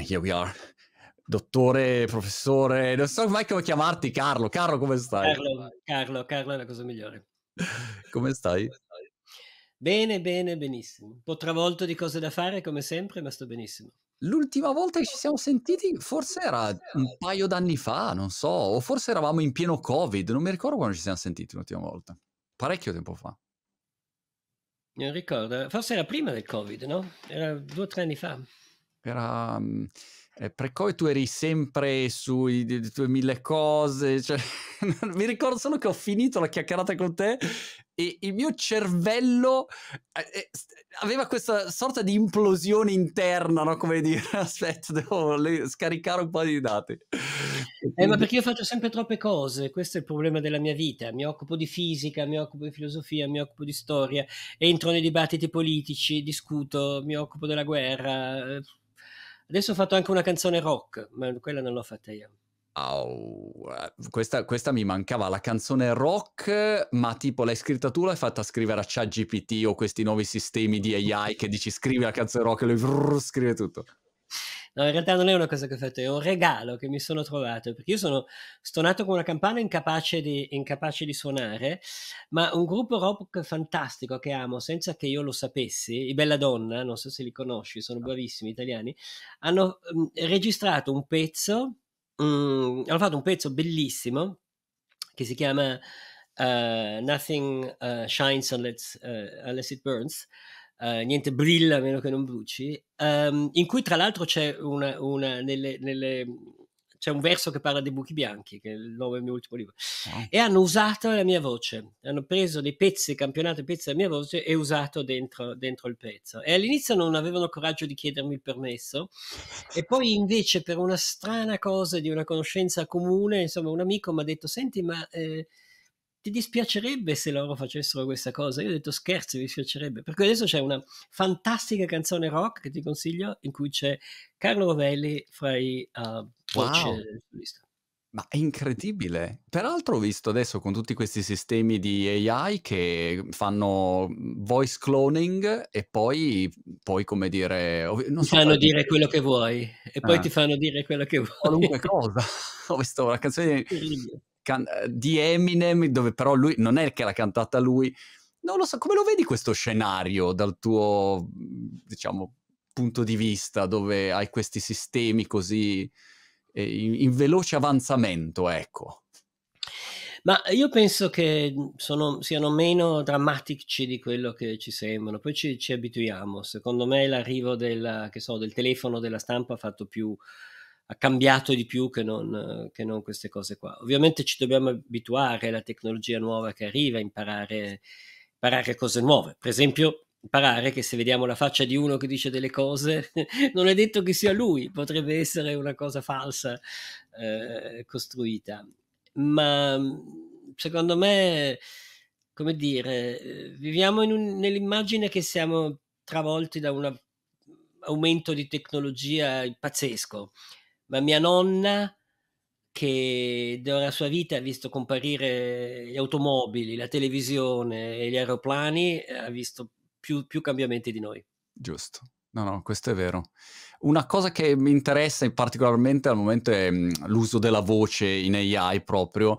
here we are. Dottore, professore, non so mai come chiamarti Carlo. Carlo, come stai? Carlo, Carlo, Carlo è la cosa migliore. come stai? Bene, bene, benissimo. Un po' travolto di cose da fare, come sempre, ma sto benissimo. L'ultima volta che ci siamo sentiti forse era un paio d'anni fa, non so, o forse eravamo in pieno Covid, non mi ricordo quando ci siamo sentiti l'ultima volta. Parecchio tempo fa. Non ricordo, forse era prima del Covid, no? Era due o tre anni fa era um, eh, Precoi tu eri sempre sui tue mille cose cioè, mi ricordo solo che ho finito la chiacchierata con te e il mio cervello eh, eh aveva questa sorta di implosione interna no? come dire aspetta devo le- scaricare un po' di dati eh, ma perché io faccio sempre troppe cose, questo è il problema della mia vita. Mi occupo di fisica, mi occupo di filosofia, mi occupo di storia, entro nei dibattiti politici, discuto, mi occupo della guerra, eh, Adesso ho fatto anche una canzone rock, ma quella non l'ho fatta io. Oh, questa, questa, mi mancava la canzone rock, ma tipo l'hai scritta tu, l'hai fatta scrivere a ChatGPT o questi nuovi sistemi di AI che dici scrivi la canzone rock e lui vrr, scrive tutto. No, in realtà non è una cosa che ho fatto, è un regalo che mi sono trovato, perché io sono stonato con una campana incapace di, incapace di suonare, ma un gruppo rock fantastico che amo, senza che io lo sapessi, i Bella Donna, non so se li conosci, sono bravissimi italiani, hanno mh, mm, registrato un pezzo, mh, mm, hanno fatto un pezzo bellissimo che si chiama... Uh, nothing uh, shines unless, uh, unless it burns, Uh, niente brilla a meno che non bruci, um, in cui tra l'altro c'è, una, una, nelle, nelle, c'è, un verso che parla dei buchi bianchi, che è il nome del mio ultimo libro, eh. e hanno usato la mia voce, hanno preso dei pezzi, campionato dei pezzi della mia voce e usato dentro, dentro, il pezzo. E all'inizio non avevano coraggio di chiedermi il permesso, e poi invece per una strana cosa di una conoscenza comune, insomma un amico mi ha detto, senti ma... Eh, ti dispiacerebbe se loro facessero questa cosa? Io ho detto scherzo, mi dispiacerebbe. Perché adesso c'è una fantastica canzone rock che ti consiglio, in cui c'è Carlo Rovelli fra i uh, voce wow. Ma è incredibile. Peraltro ho visto adesso con tutti questi sistemi di AI che fanno voice cloning e poi, poi come dire... Non ti so fanno dire quello che vuoi e ah. poi ti fanno dire quello che vuoi. Qualunque cosa. ho visto una canzone... Di can- eh, di Eminem, dove però lui non è che l'ha cantata lui. Non lo so, come lo vedi questo scenario dal tuo, diciamo, punto di vista, dove hai questi sistemi così eh, in, in veloce avanzamento, ecco? Ma io penso che mm, sono, siano meno drammatici di quello che ci sembrano, poi ci, ci abituiamo. Secondo me l'arrivo del, so, del telefono della stampa ha fatto più ha cambiato di più che non, che non, queste cose qua. Ovviamente ci dobbiamo abituare alla tecnologia nuova che arriva, imparare, imparare cose nuove. Per esempio, imparare che se vediamo la faccia di uno che dice delle cose, non è detto che sia lui, potrebbe essere una cosa falsa eh, costruita. Ma secondo me, come dire, viviamo un, nell'immagine che siamo travolti da un aumento di tecnologia pazzesco ma mia nonna che della sua vita ha visto comparire gli automobili, la televisione e gli aeroplani, ha visto più, più cambiamenti di noi. Giusto. No, no, questo è vero. Una cosa che mi interessa particolarmente al momento è mhmm, l'uso della voce in AI proprio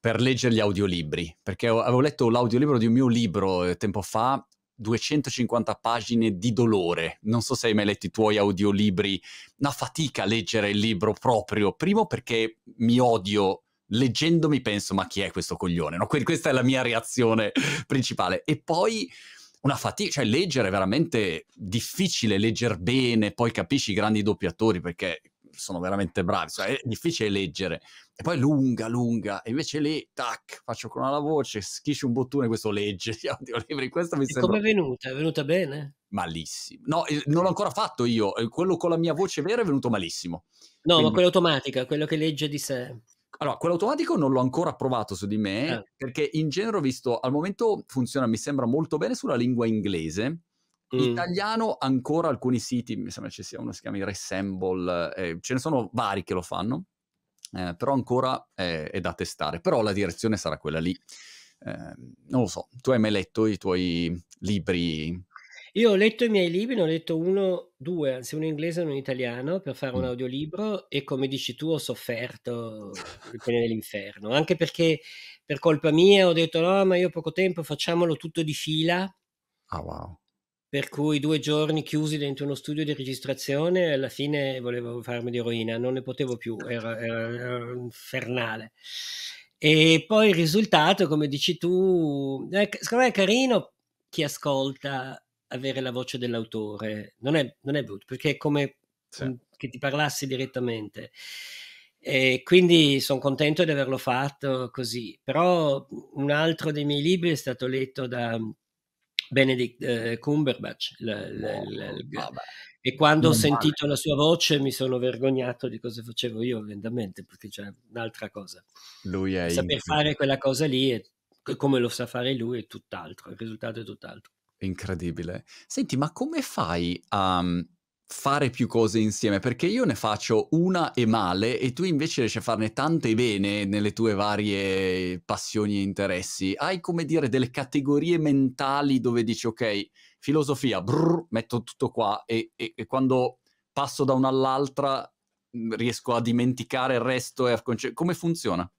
per leggere gli audiolibri, perché avevo letto l'audiolibro di un mio libro eh, tempo fa 250 pagine di dolore. Non so se hai mai letto i tuoi audiolibri, una fatica a leggere il libro proprio, primo perché mi odio leggendomi penso ma chi è questo coglione? No? Que- questa è la mia reazione principale e poi una fatica, cioè leggere è veramente difficile, leggere bene, poi capisci i grandi doppiatori perché sono veramente bravi, cioè, è difficile leggere. E poi lunga, lunga, e invece lì, tac, faccio con la voce, schisci un bottone, questo legge gli audiolibri, questo mi e sembra... come è venuta? È venuta bene? Malissimo. No, eh, non l'ho ancora fatto io, eh, quello con la mia voce vera è venuto malissimo. No, Quindi... ma quella automatica, quello che legge di sé. Allora, quello automatico non l'ho ancora provato su di me, eh. perché in genere ho visto, al momento funziona, mi sembra molto bene sulla lingua inglese, Mm. Italiano ancora alcuni siti, mi sembra ci sia uno che si chiama Resemble, eh, ce ne sono vari che lo fanno, eh, però ancora eh, è da testare, però la direzione sarà quella lì. Ehm, non lo so, tu hai mai letto i tuoi libri? Io ho letto i miei libri, ne ho letto uno, due, anzi uno in inglese e uno in italiano per fare mm. un audiolibro e come dici tu ho sofferto il pene dell'inferno, anche perché per colpa mia ho detto no ma io ho poco tempo facciamolo tutto di fila. Ah oh, wow per cui due giorni chiusi dentro uno studio di registrazione alla fine volevo farmi di eroina, non ne potevo più, era, era, era infernale. E poi il risultato, come dici tu, è, secondo me è carino chi ascolta avere la voce dell'autore, non è, non è brutto, perché è come sì. che ti parlassi direttamente. E quindi sono contento di averlo fatto così. Però un altro dei miei libri è stato letto da Benedict eh, Cumberbatch. L, l, l, oh, e quando non ho sentito male. la sua voce mi sono vergognato di cosa facevo io, ovviamente, perché c'è un'altra cosa. Lui è Saper fare quella cosa lì, è, come lo sa fare lui, è tutt'altro. Il risultato è tutt'altro. Incredibile. Senti, ma come fai a. Um fare più cose insieme perché io ne faccio una e male e tu invece riesci a farne tante bene nelle tue varie passioni e interessi. Hai come dire delle categorie mentali dove dici ok, filosofia, brrr, metto tutto qua e, e, e quando passo da una all'altra mm, riesco a dimenticare il resto e a conce- come funziona?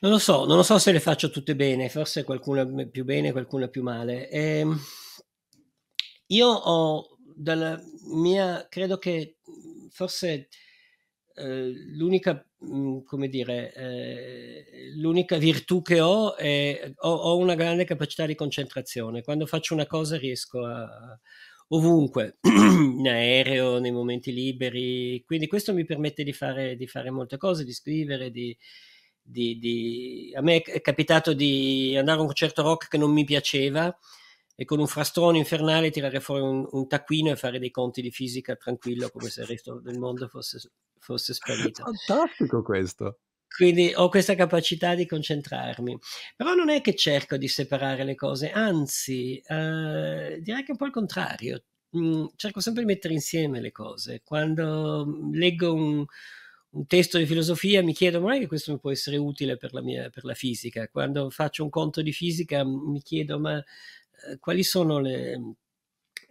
Non lo so, non lo so se le faccio tutte bene, forse qualcuna più bene, qualcuna più male. Ehm io ho dalla mia, credo che mhmm, forse eh, l'unica, mhmm, come dire, eh, l'unica virtù che ho è ho, ho una grande capacità di concentrazione. Quando faccio una cosa riesco a ovunque, in aereo, nei momenti liberi. Quindi questo mi permette di fare, di fare molte cose, di scrivere, di, di, di... A me è capitato di andare a un concerto rock che non mi piaceva e con un frastuono infernale tirare fuori un, un, taccuino e fare dei conti di fisica tranquillo come se il resto del mondo fosse, fosse sparito. Fantastico questo. Quindi ho questa capacità di concentrarmi, però non è che cerco di separare le cose, anzi eh, direi che è un po' il contrario, mm, cerco sempre di mettere insieme le cose. Quando mm, leggo un, un testo di filosofia mi chiedo ma non è che questo mi può essere utile per la, mia, per la fisica quando faccio un conto di fisica mm, mi chiedo ma eh, quali sono le...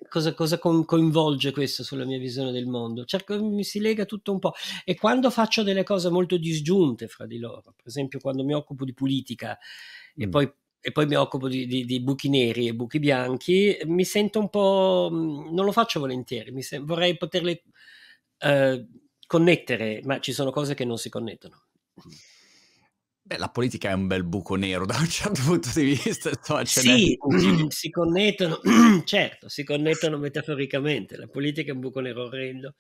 Cosa, cosa coinvolge questo sulla mia visione del mondo? Cerco, mi mm, si lega tutto un po'. E quando faccio delle cose molto disgiunte fra di loro, per esempio quando mi occupo di politica mm. e poi e poi mi occupo di, di, di, buchi neri e buchi bianchi, mi sento un po'... Mm, non lo faccio volentieri, sem- vorrei poterle uh, connettere, ma ci sono cose che non si connettono. Mm. Beh, la politica è un bel buco nero da un certo punto di vista. Insomma, sì, si connettono, certo, si connettono metaforicamente. La politica è un buco nero orrendo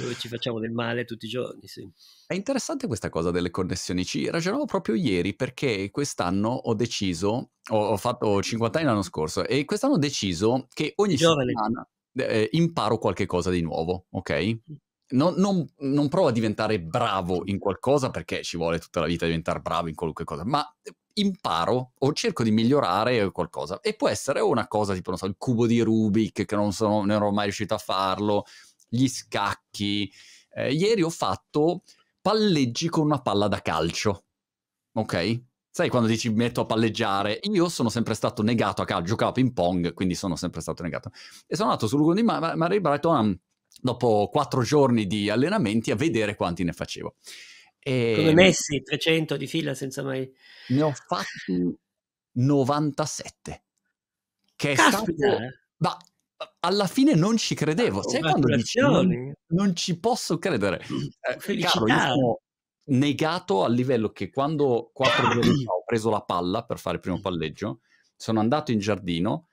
dove ci facciamo del male tutti i giorni. Sì. È interessante questa cosa delle connessioni. Ci ragionavo proprio ieri perché quest'anno ho deciso, ho, ho fatto 50 anni l'anno scorso, e quest'anno ho deciso che ogni Giovane. settimana eh, imparo qualche cosa di nuovo, ok? Mm non, non, non provo a diventare bravo in qualcosa perché ci vuole tutta la vita diventare bravo in qualunque cosa, ma eh, imparo o cerco di migliorare qualcosa e può essere una cosa tipo non so, il cubo di Rubik che non, sono, non ero mai riuscito a farlo, gli scacchi. Eh, ieri ho fatto palleggi con una palla da calcio. Ok? Sai quando dici metto a palleggiare? Io sono sempre stato negato a calcio, giocavo ping pong, quindi sono sempre stato negato. E sono andato sul Google di Marie Brighton dopo quattro giorni di allenamenti a vedere quanti ne facevo. E... Come ehm, Messi, 300 di fila senza mai... Ne ho fatti 97. Che è stato... Ma mhmm, alla fine non ci credevo. Ah, Sai quando dici non, non, ci posso credere. Eh, caro, io sono negato al livello che quando quattro giorni fa ho preso la palla per fare il primo palleggio, sono andato in giardino,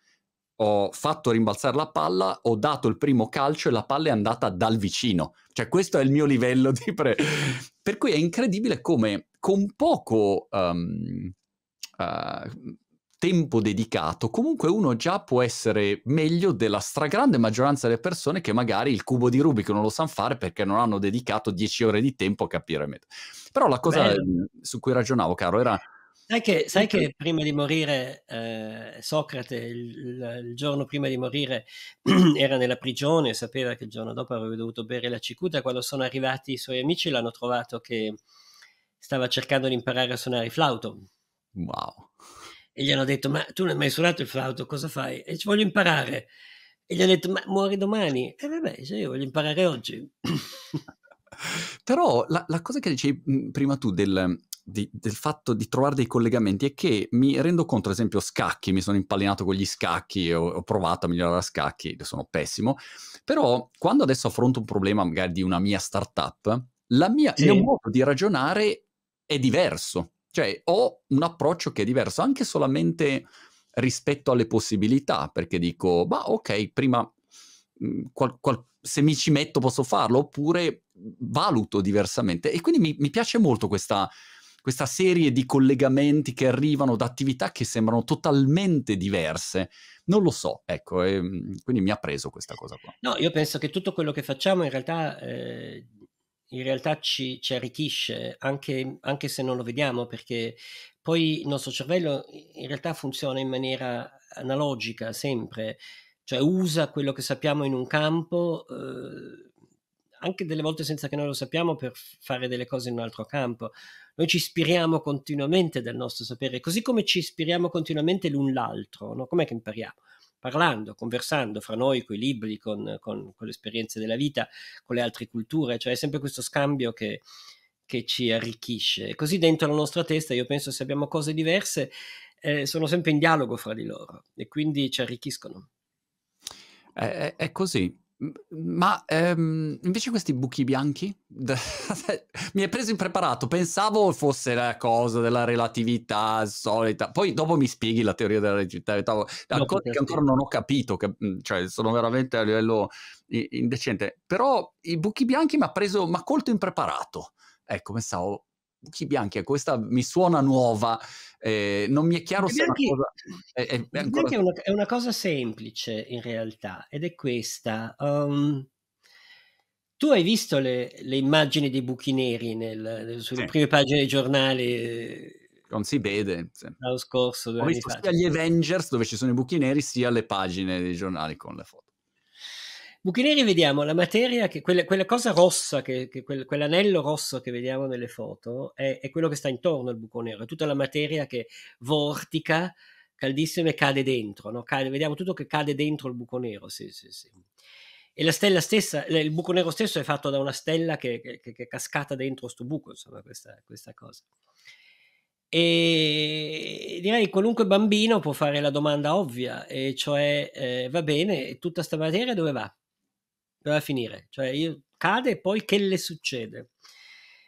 ho fatto rimbalzare la palla, ho dato il primo calcio e la palla è andata dal vicino. Cioè questo è il mio livello di pre... per cui è incredibile come con poco um, uh, tempo dedicato, comunque uno già può essere meglio della stragrande maggioranza delle persone che magari il cubo di Rubik non lo sanno fare perché non hanno dedicato 10 ore di tempo a capire. Però la cosa Bello. su cui ragionavo, caro, era Sai che, sai che prima di morire eh, Socrate, il, il, giorno prima di morire, era nella prigione, sapeva che il giorno dopo avrebbe dovuto bere la cicuta. Quando sono arrivati i suoi amici l'hanno trovato che stava cercando di imparare a suonare il flauto. Wow. E gli hanno detto, ma tu non hai mai suonato il flauto, cosa fai? E ci voglio imparare. E gli hanno detto, ma muori domani? E vabbè, cioè io voglio imparare oggi. Però la, la cosa che dicevi prima tu del di, del fatto di trovare dei collegamenti è che mi rendo conto, ad esempio, scacchi, mi sono impallinato con gli scacchi, ho, ho provato a migliorare a scacchi, sono pessimo, però quando adesso affronto un problema magari di una mia startup, la mia, sì. il mio modo di ragionare è diverso, cioè ho un approccio che è diverso, anche solamente rispetto alle possibilità, perché dico, ma ok, prima mm, qual, qual, se mi ci metto posso farlo, oppure valuto diversamente. E quindi mi, mi piace molto questa, questa serie di collegamenti che arrivano da attività che sembrano totalmente diverse. Non lo so, ecco, e, ehm, quindi mi ha preso questa cosa qua. No, io penso che tutto quello che facciamo in realtà... Eh in realtà ci, ci arricchisce anche, anche, se non lo vediamo perché poi il nostro cervello in realtà funziona in maniera analogica sempre, cioè usa quello che sappiamo in un campo eh, anche delle volte senza che noi lo sappiamo, per fare delle cose in un altro campo. Noi ci ispiriamo continuamente dal nostro sapere, così come ci ispiriamo continuamente l'un l'altro. No? Com'è che impariamo? Parlando, conversando fra noi, con i libri, con, con, con le esperienze della vita, con le altre culture, cioè è sempre questo scambio che, che ci arricchisce. E così dentro la nostra testa, io penso, se abbiamo cose diverse, eh, sono sempre in dialogo fra di loro e quindi ci arricchiscono. È, è, così. Ma ehm, invece questi buchi bianchi mi è preso impreparato, pensavo fosse la cosa della relatività solita, poi dopo mi spieghi la teoria della relatività, no, ancora, che ancora non ho capito, che, mhmm, cioè sono veramente a livello indecente, però i buchi bianchi mi ha preso, mi ha colto impreparato, ecco pensavo chi bianchi eh, questa? Mi suona nuova, eh, non mi è chiaro se bianchi, una cosa, è, è, ancora... è, una, è, una, cosa semplice in realtà ed è questa. Um, tu hai visto le, le, immagini dei buchi neri nel, sulle sì. prime pagine dei giornali? Eh, non si vede. Sì. L'anno scorso. Ho visto sia gli Avengers dove ci sono i buchi neri sia le pagine dei giornali con le foto. Buchi neri vediamo la materia, che, quella, quella cosa rossa, che, che quel, quell'anello rosso che vediamo nelle foto è, è, quello che sta intorno al buco nero, è tutta la materia che vortica caldissima e cade dentro, no? cade, vediamo tutto che cade dentro il buco nero. Sì, sì, sì. E la stella stessa, il buco nero stesso è fatto da una stella che, che, che è cascata dentro questo buco, insomma, questa, questa cosa. E direi che qualunque bambino può fare la domanda ovvia, e cioè eh, va bene, tutta questa materia dove va? doveva finire? Cioè, io, cade e poi che le succede?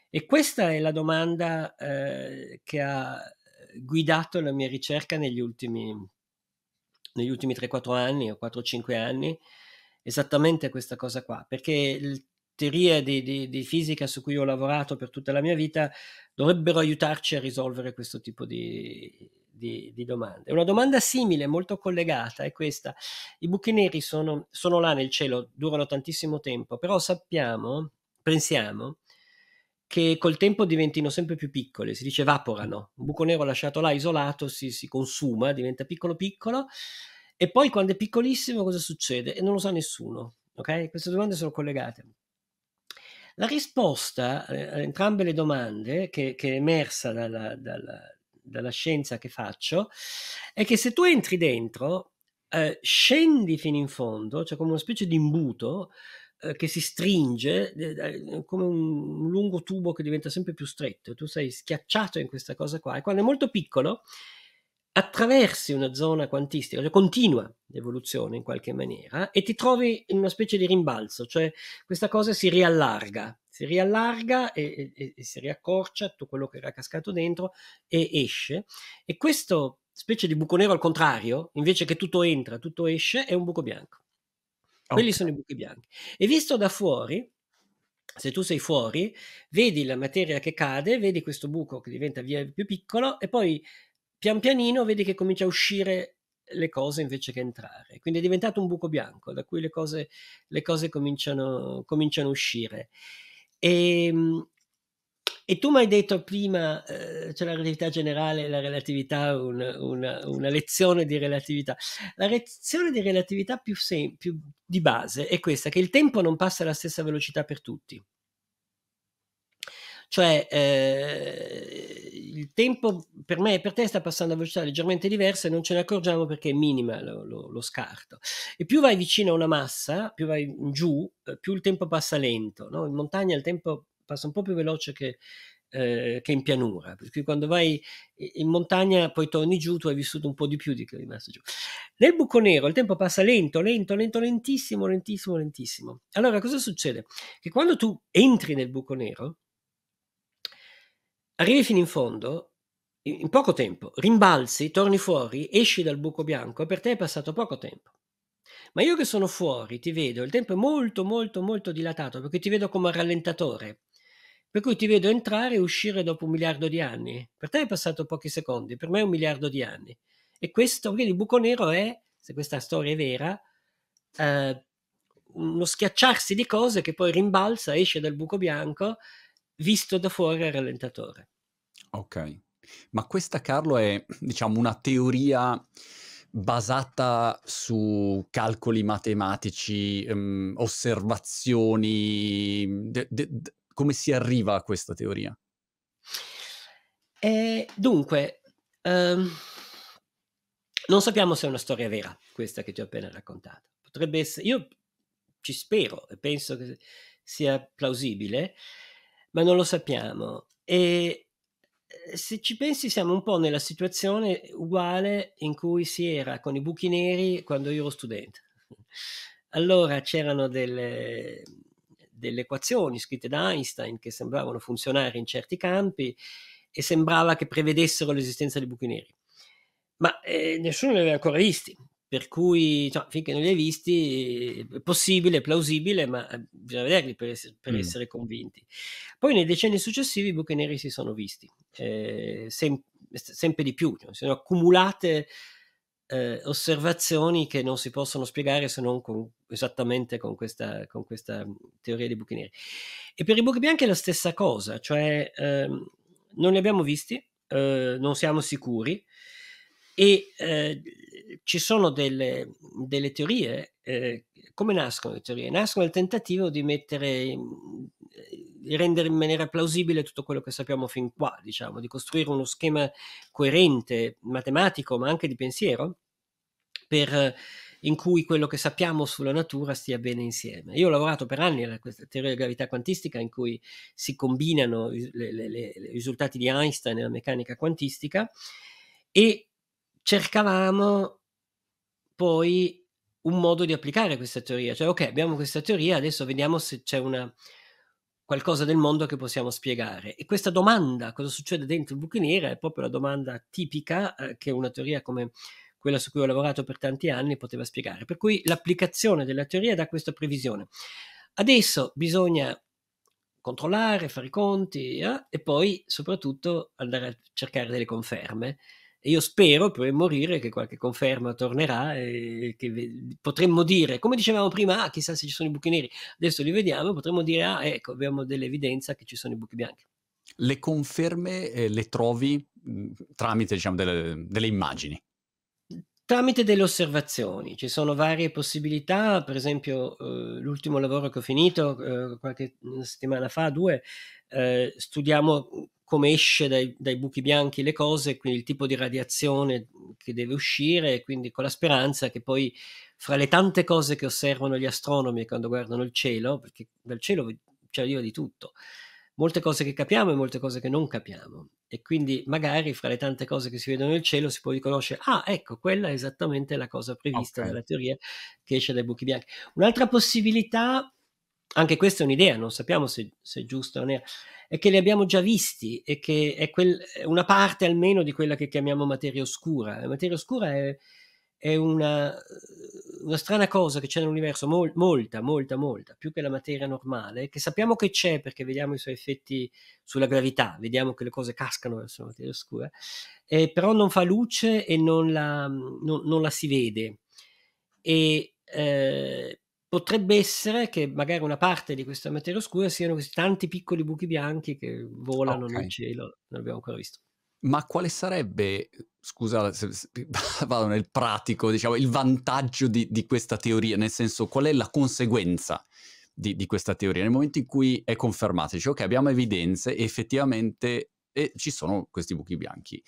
E questa è la domanda eh, che ha guidato la mia ricerca negli ultimi, negli ultimi 3-4 anni o 4-5 anni, esattamente questa cosa qua, perché le teorie di, di, di, fisica su cui ho lavorato per tutta la mia vita dovrebbero aiutarci a risolvere questo tipo di, di, di, domande. Una domanda simile, molto collegata, è questa. I buchi neri sono, sono là nel cielo, durano tantissimo tempo, però sappiamo, pensiamo, che col tempo diventino sempre più piccole, si dice evaporano. Un buco nero lasciato là isolato si, si consuma, diventa piccolo piccolo, e poi quando è piccolissimo cosa succede? E non lo sa nessuno. Ok? Queste domande sono collegate. La risposta a entrambe le domande che, che è emersa dalla, dalla, dalla scienza che faccio, è che se tu entri dentro, eh, scendi fino in fondo, cioè come una specie di imbuto eh, che si stringe, eh, eh come un, lungo tubo che diventa sempre più stretto, tu sei schiacciato in questa cosa qua e quando è molto piccolo attraversi una zona quantistica, cioè continua l'evoluzione in qualche maniera, e ti trovi in una specie di rimbalzo, cioè questa cosa si riallarga si riallarga e, e, e si riaccorcia tutto quello che era cascato dentro e esce. E questo specie di buco nero al contrario, invece che tutto entra, tutto esce, è un buco bianco. Okay. Quelli sono i buchi bianchi. E visto da fuori, se tu sei fuori, vedi la materia che cade, vedi questo buco che diventa via più piccolo e poi pian pianino vedi che comincia a uscire le cose invece che entrare. Quindi è diventato un buco bianco da cui le cose, le cose cominciano, cominciano a uscire. E, ehm, e tu mi hai detto prima, eh, c'è la relatività generale, la relatività, una, una, una, lezione di relatività. La lezione di relatività più, sem- più di base è questa, che il tempo non passa alla stessa velocità per tutti. Cioè, eh, il tempo per me e per te sta passando a velocità leggermente diversa e non ce ne accorgiamo perché è minima lo, lo, lo scarto. E più vai vicino a una massa, più vai giù, eh, più il tempo passa lento. No? In montagna il tempo passa un po' più veloce che, eh, che in pianura, perché quando vai in montagna poi torni giù, tu hai vissuto un po' di più di che è rimasto giù. Nel buco nero il tempo passa lento, lento, lento, lentissimo, lentissimo, lentissimo. Allora cosa succede? Che quando tu entri nel buco nero, arrivi fino in fondo, in poco tempo, rimbalzi, torni fuori, esci dal buco bianco e per te è passato poco tempo. Ma io che sono fuori ti vedo, il tempo è molto molto molto dilatato perché ti vedo come un rallentatore, per cui ti vedo entrare e uscire dopo un miliardo di anni. Per te è passato pochi secondi, per me è un miliardo di anni. E questo, quindi il buco nero è, se questa storia è vera, eh, uno schiacciarsi di cose che poi rimbalza, esce dal buco bianco visto da fuori è rallentatore. Ok, ma questa Carlo è diciamo una teoria basata su calcoli matematici, um, osservazioni, de- de- de- come si arriva a questa teoria? E eh, dunque, um, non sappiamo se è una storia vera questa che ti ho appena raccontato. Potrebbe essere, io ci spero e penso che sia plausibile, ma non lo sappiamo. E eh, se ci pensi siamo un po' nella situazione uguale in cui si era con i buchi neri quando io ero studente. Allora c'erano delle, delle equazioni scritte da Einstein che sembravano funzionare in certi campi e sembrava che prevedessero l'esistenza di buchi neri. Ma eh, nessuno li aveva ancora visti, per cui cioè, finché non li hai visti è possibile, è plausibile, ma eh, bisogna vederli per, es- per mm. essere convinti. Poi nei decenni successivi i buchi neri si sono visti, eh, sem- sempre di più, cioè, sono accumulate eh, osservazioni che non si possono spiegare se non con, esattamente con questa, con questa, mm, teoria dei buchi neri. E per i buchi bianchi è la stessa cosa, cioè ehm, non li abbiamo visti, eh, non siamo sicuri e eh, ci sono delle, delle teorie, eh, come nascono le teorie? Nascono dal tentativo di mettere, di eh, rendere in maniera plausibile tutto quello che sappiamo fin qua, diciamo, di costruire uno schema coerente, matematico, ma anche di pensiero, per, eh, in cui quello che sappiamo sulla natura stia bene insieme. Io ho lavorato per anni a questa teoria della gravità quantistica in cui si combinano i risultati di Einstein e la meccanica quantistica e cercavamo poi un modo di applicare questa teoria. Cioè, ok, abbiamo questa teoria, adesso vediamo se c'è una, qualcosa del mondo che possiamo spiegare. E questa domanda, cosa succede dentro il buco nero, è proprio la domanda tipica eh, che una teoria come quella su cui ho lavorato per tanti anni poteva spiegare. Per cui l'applicazione della teoria dà questa previsione. Adesso bisogna controllare, fare i conti eh, e poi soprattutto andare a cercare delle conferme e io spero, prima di morire, che qualche conferma tornerà e che potremmo dire, come dicevamo prima, ah, chissà se ci sono i buchi neri, adesso li vediamo, potremmo dire, ah, ecco, abbiamo dell'evidenza che ci sono i buchi bianchi. Le conferme eh, le trovi mh, mm, tramite diciamo, delle, delle immagini, Tramite delle osservazioni, ci sono varie possibilità, per esempio eh, l'ultimo lavoro che ho finito eh, qualche mm, settimana fa, due, eh, studiamo come esce dai, dai, buchi bianchi le cose, quindi il tipo di radiazione che deve uscire, quindi con la speranza che poi fra le tante cose che osservano gli astronomi quando guardano il cielo, perché dal cielo ci cioè, arriva di tutto, molte cose che capiamo e molte cose che non capiamo e quindi magari fra le tante cose che si vedono nel cielo si può riconoscere, ah ecco, quella è esattamente la cosa prevista okay. nella teoria che esce dai buchi bianchi. Un'altra possibilità, anche questa è un'idea, non sappiamo se, se è giusta o no, è che li abbiamo già visti e che è quel, una parte almeno di quella che chiamiamo materia oscura. La materia oscura è, è una, una strana cosa che c'è nell'universo, mol, molta, molta, molta, più che la materia normale, che sappiamo che c'è perché vediamo i suoi effetti sulla gravità, vediamo che le cose cascano verso la materia oscura, eh, però non fa luce e non la, non, non la si vede. E eh, potrebbe essere che magari una parte di questa materia oscura siano questi tanti piccoli buchi bianchi che volano okay. nel cielo, non abbiamo ancora visto. Ma quale sarebbe, scusa, se, se, vado nel pratico, diciamo, il vantaggio di, di, questa teoria? Nel senso, qual è la conseguenza di, di questa teoria? Nel momento in cui è confermata, dice, ok, abbiamo evidenze, effettivamente eh, ci sono questi buchi bianchi.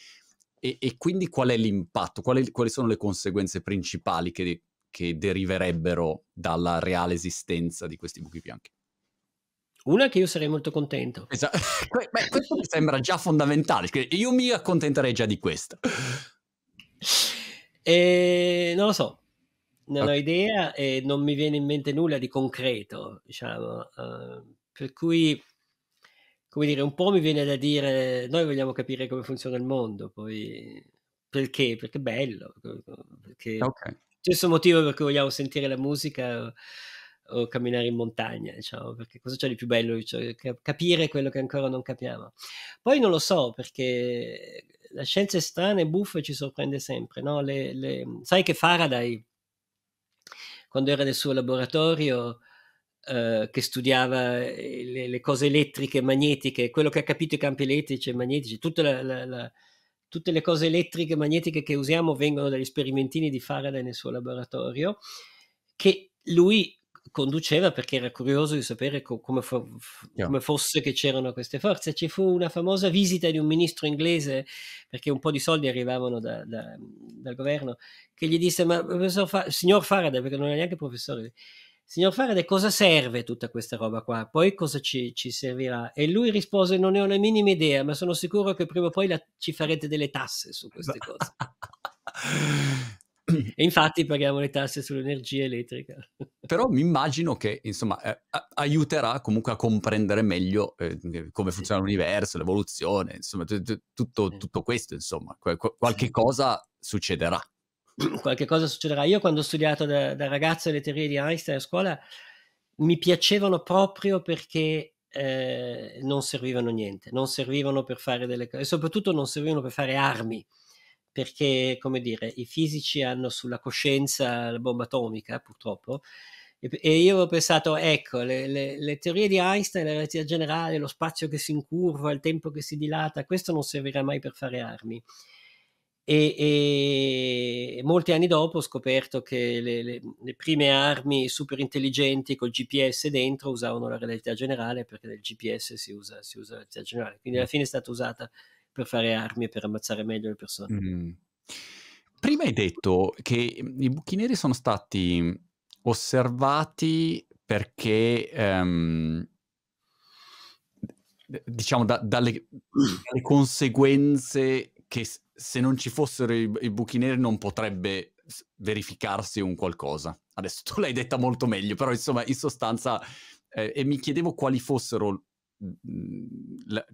E, e quindi qual è l'impatto? Quali, quali sono le conseguenze principali che, che deriverebbero dalla reale esistenza di questi buchi bianchi? Una è che io sarei molto contento. Esatto. Beh, questo mi sembra già fondamentale. Io mi accontenterei già di questo. E... Eh, non lo so, non okay. ho idea e non mi viene in mente nulla di concreto, diciamo. Uh, per cui, come dire, un po' mi viene da dire, noi vogliamo capire come funziona il mondo, poi perché? Perché è bello, perché okay. stesso motivo per cui vogliamo sentire la musica o camminare in montagna, diciamo, perché cosa c'è di più bello? Cioè, capire quello che ancora non capiamo. Poi non lo so, perché la scienza è strana e buffa e ci sorprende sempre, no? le, le... Sai che Faraday, quando era nel suo laboratorio, eh, che studiava eh, le, le, cose elettriche, e magnetiche, quello che ha capito i campi elettrici e magnetici, tutta la, la, la tutte le cose elettriche e magnetiche che usiamo vengono dagli sperimentini di Faraday nel suo laboratorio, che lui conduceva perché era curioso di sapere co- come, fo- yeah. come, fosse che c'erano queste forze. Ci fu una famosa visita di un ministro inglese, perché un po' di soldi arrivavano da, da, dal governo, che gli disse, ma Fa- signor Faraday, perché non è neanche professore, signor Faraday, cosa serve tutta questa roba qua? Poi cosa ci, ci, servirà? E lui rispose, non ne ho la minima idea, ma sono sicuro che prima o poi la- ci farete delle tasse su queste cose. E infatti paghiamo le tasse sull'energia elettrica. Però mi immagino che, insomma, eh, aiuterà comunque a comprendere meglio eh, come funziona sì. l'universo, l'evoluzione, insomma, t- t- tutto, sì. tutto, questo, insomma, Qu- qualche sì. cosa succederà. Qualche cosa succederà. Io quando ho studiato da, da ragazzo le teorie di Einstein a scuola mi piacevano proprio perché eh, non servivano niente, non servivano per fare delle cose, e soprattutto non servivano per fare armi perché, come dire, i fisici hanno sulla coscienza la bomba atomica, purtroppo, e io ho pensato, ecco, le, le, le, teorie di Einstein, la relatività generale, lo spazio che si incurva, il tempo che si dilata, questo non servirà mai per fare armi. E, e molti anni dopo ho scoperto che le, le, prime armi super intelligenti col GPS dentro usavano la relatività generale perché nel GPS si usa, si usa la relatività generale, quindi alla mm. fine è stata usata per fare armi e per ammazzare meglio le persone. Mm. Prima hai detto che mm, i buchi neri sono stati osservati perché... Um, diciamo da, dalle, dalle conseguenze che se non ci fossero i, i, buchi neri non potrebbe verificarsi un qualcosa. Adesso tu l'hai detta molto meglio, però insomma in sostanza eh, e mi chiedevo quali fossero la,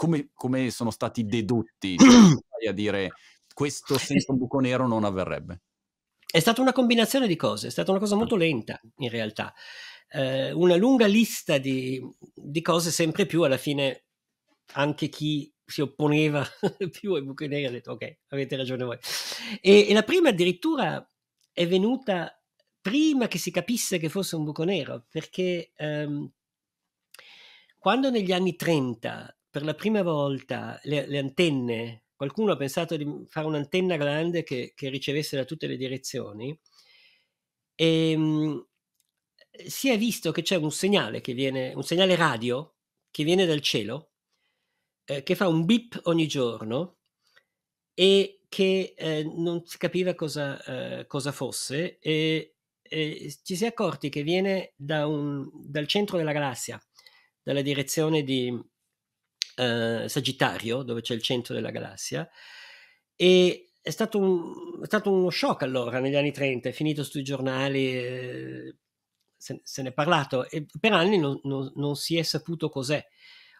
come, come sono stati dedotti? Cioè, a dire questo senza un buco nero non avverrebbe. È stata una combinazione di cose, è stata una cosa molto ah. lenta in realtà. Eh, una lunga lista di, di, cose, sempre più alla fine anche chi si opponeva più ai buchi neri ha detto ok, avete ragione voi. E, e la prima addirittura è venuta prima che si capisse che fosse un buco nero, perché ehm, quando negli anni 30 per la prima volta le, le antenne, qualcuno ha pensato di fare un'antenna grande che, che ricevesse da tutte le direzioni e ehm, si è visto che c'è un segnale che viene, un segnale radio che viene dal cielo, eh, che fa un bip ogni giorno e che eh, non si capiva cosa, eh, cosa fosse e, e, ci si è accorti che viene da un, dal centro della galassia, dalla direzione di, eh, Sagittario, dove c'è il centro della galassia, e è stato, un, è stato, uno shock allora negli anni 30, è finito sui giornali, eh, se, se, ne è parlato e per anni non, non, non, si è saputo cos'è.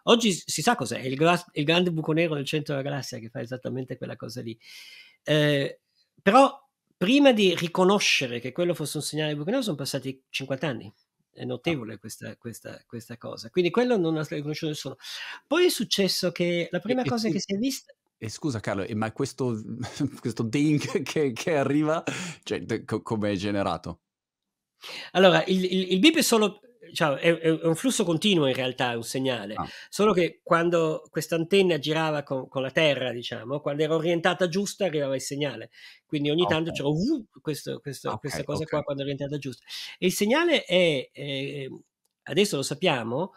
Oggi si sa cos'è, è il, gra- il grande buco nero nel centro della galassia che fa esattamente quella cosa lì. Eh, però prima di riconoscere che quello fosse un segnale di buco nero sono passati 50 anni. È ah. notevole questa, questa, questa cosa. Quindi quello non l'ha riconosciuto nessuno. Poi è successo che la prima e, cosa e, che si è vista... E scusa Carlo, ma questo, questo ding che, che arriva, cioè, come è generato? Allora, il, il, il bip è solo cioè, è, è, un flusso continuo in realtà, è un segnale, ah. solo che quando questa antenna girava con, con, la Terra, diciamo, quando era orientata giusta arrivava il segnale, quindi ogni okay. tanto c'era uh, questo, questo, ah, okay, questa cosa okay. qua quando è orientata giusta. E il segnale è, è adesso lo sappiamo,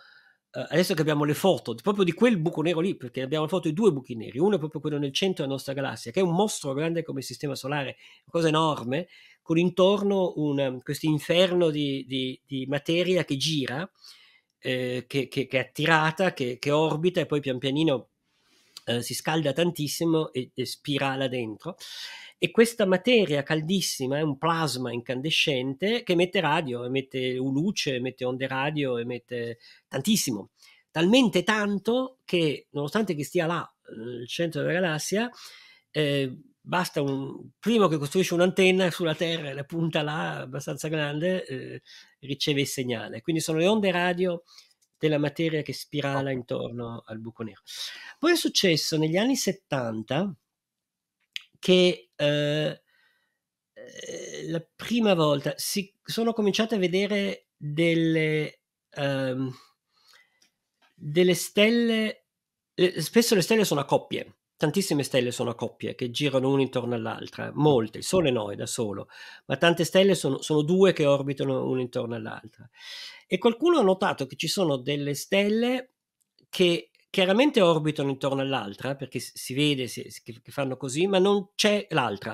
eh, adesso che abbiamo le foto proprio di quel buco nero lì, perché abbiamo foto di due buchi neri, uno è proprio quello nel centro della nostra galassia, che è un mostro grande come il Sistema Solare, una cosa enorme, con intorno ehm, questo inferno di, di, di, materia che gira, eh, che, che, che, è attirata, che, che, orbita e poi pian pianino eh, si scalda tantissimo e, e spirala dentro. E questa materia caldissima è un plasma incandescente che emette radio, emette luce, emette onde radio, emette tantissimo talmente tanto che, nonostante che stia là, eh, nel centro della galassia, eh, basta un primo che costruisce un'antenna sulla Terra e la punta là, abbastanza grande, eh, riceve il segnale. Quindi sono le onde radio della materia che spirala intorno al buco nero. Poi è successo negli anni 70 che eh, eh, la prima volta si sono cominciate a vedere delle, eh, delle stelle, eh, spesso le stelle sono a coppie, tantissime stelle sono a coppie che girano una intorno all'altra, molte, il Sole no, da solo, ma tante stelle sono, sono due che orbitano una intorno all'altra. E qualcuno ha notato che ci sono delle stelle che chiaramente orbitano intorno all'altra, perché si vede si, che fanno così, ma non c'è l'altra.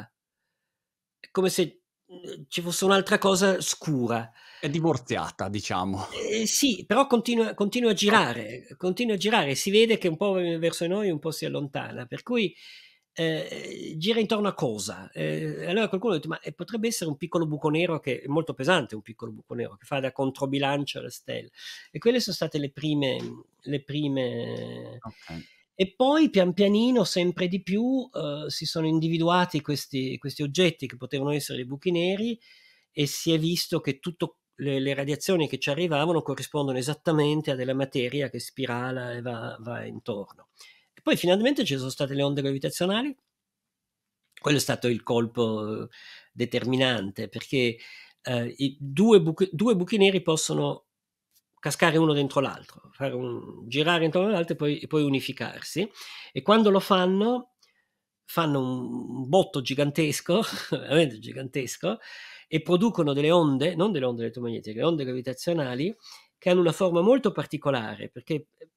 È come se Ehm, ci fosse un'altra cosa scura. È divorziata, diciamo. Eh, sì, però continua, continua, a girare, continua a girare, si vede che un po' verso noi un po' si allontana, per cui eh, gira intorno a cosa? Eh, allora qualcuno ha detto, ma eh, potrebbe essere un piccolo buco nero che è molto pesante, un piccolo buco nero che fa da controbilancio alla stella. E quelle sono state le prime... Le prime okay e poi pian pianino, sempre di più, eh, si sono individuati questi, questi, oggetti che potevano essere dei buchi neri e si è visto che tutte le, le, radiazioni che ci arrivavano corrispondono esattamente a della materia che spirala e va, va intorno. E poi finalmente ci sono state le onde gravitazionali. Quello è stato il colpo eh, determinante perché eh, i due, buchi, due buchi neri possono cascare uno dentro l'altro, un, girare intorno all'altro e poi, e poi unificarsi. E quando lo fanno, fanno un botto gigantesco, veramente gigantesco, e producono delle onde, non delle onde elettromagnetiche, onde gravitazionali, che hanno una forma molto particolare, perché eh,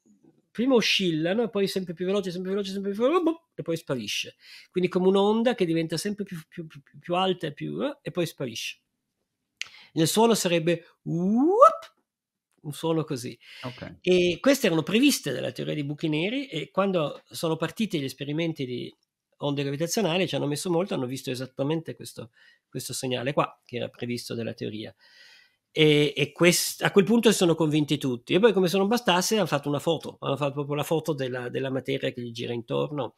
prima oscillano poi sempre più veloce, sempre più veloce, sempre più veloce, e poi sparisce. Quindi come un'onda che diventa sempre più, più, più, più alta e, più, eh, e poi sparisce. Nel suono sarebbe whoop, un suono così. Okay. E queste erano previste dalla teoria dei buchi neri e quando sono partiti gli esperimenti di onde gravitazionali ci hanno messo molto, hanno visto esattamente questo, questo segnale qua che era previsto dalla teoria. E, e quest, a quel punto si sono convinti tutti. E poi, come se non bastasse, hanno fatto una foto, hanno fatto proprio la foto della, della materia che gli gira intorno.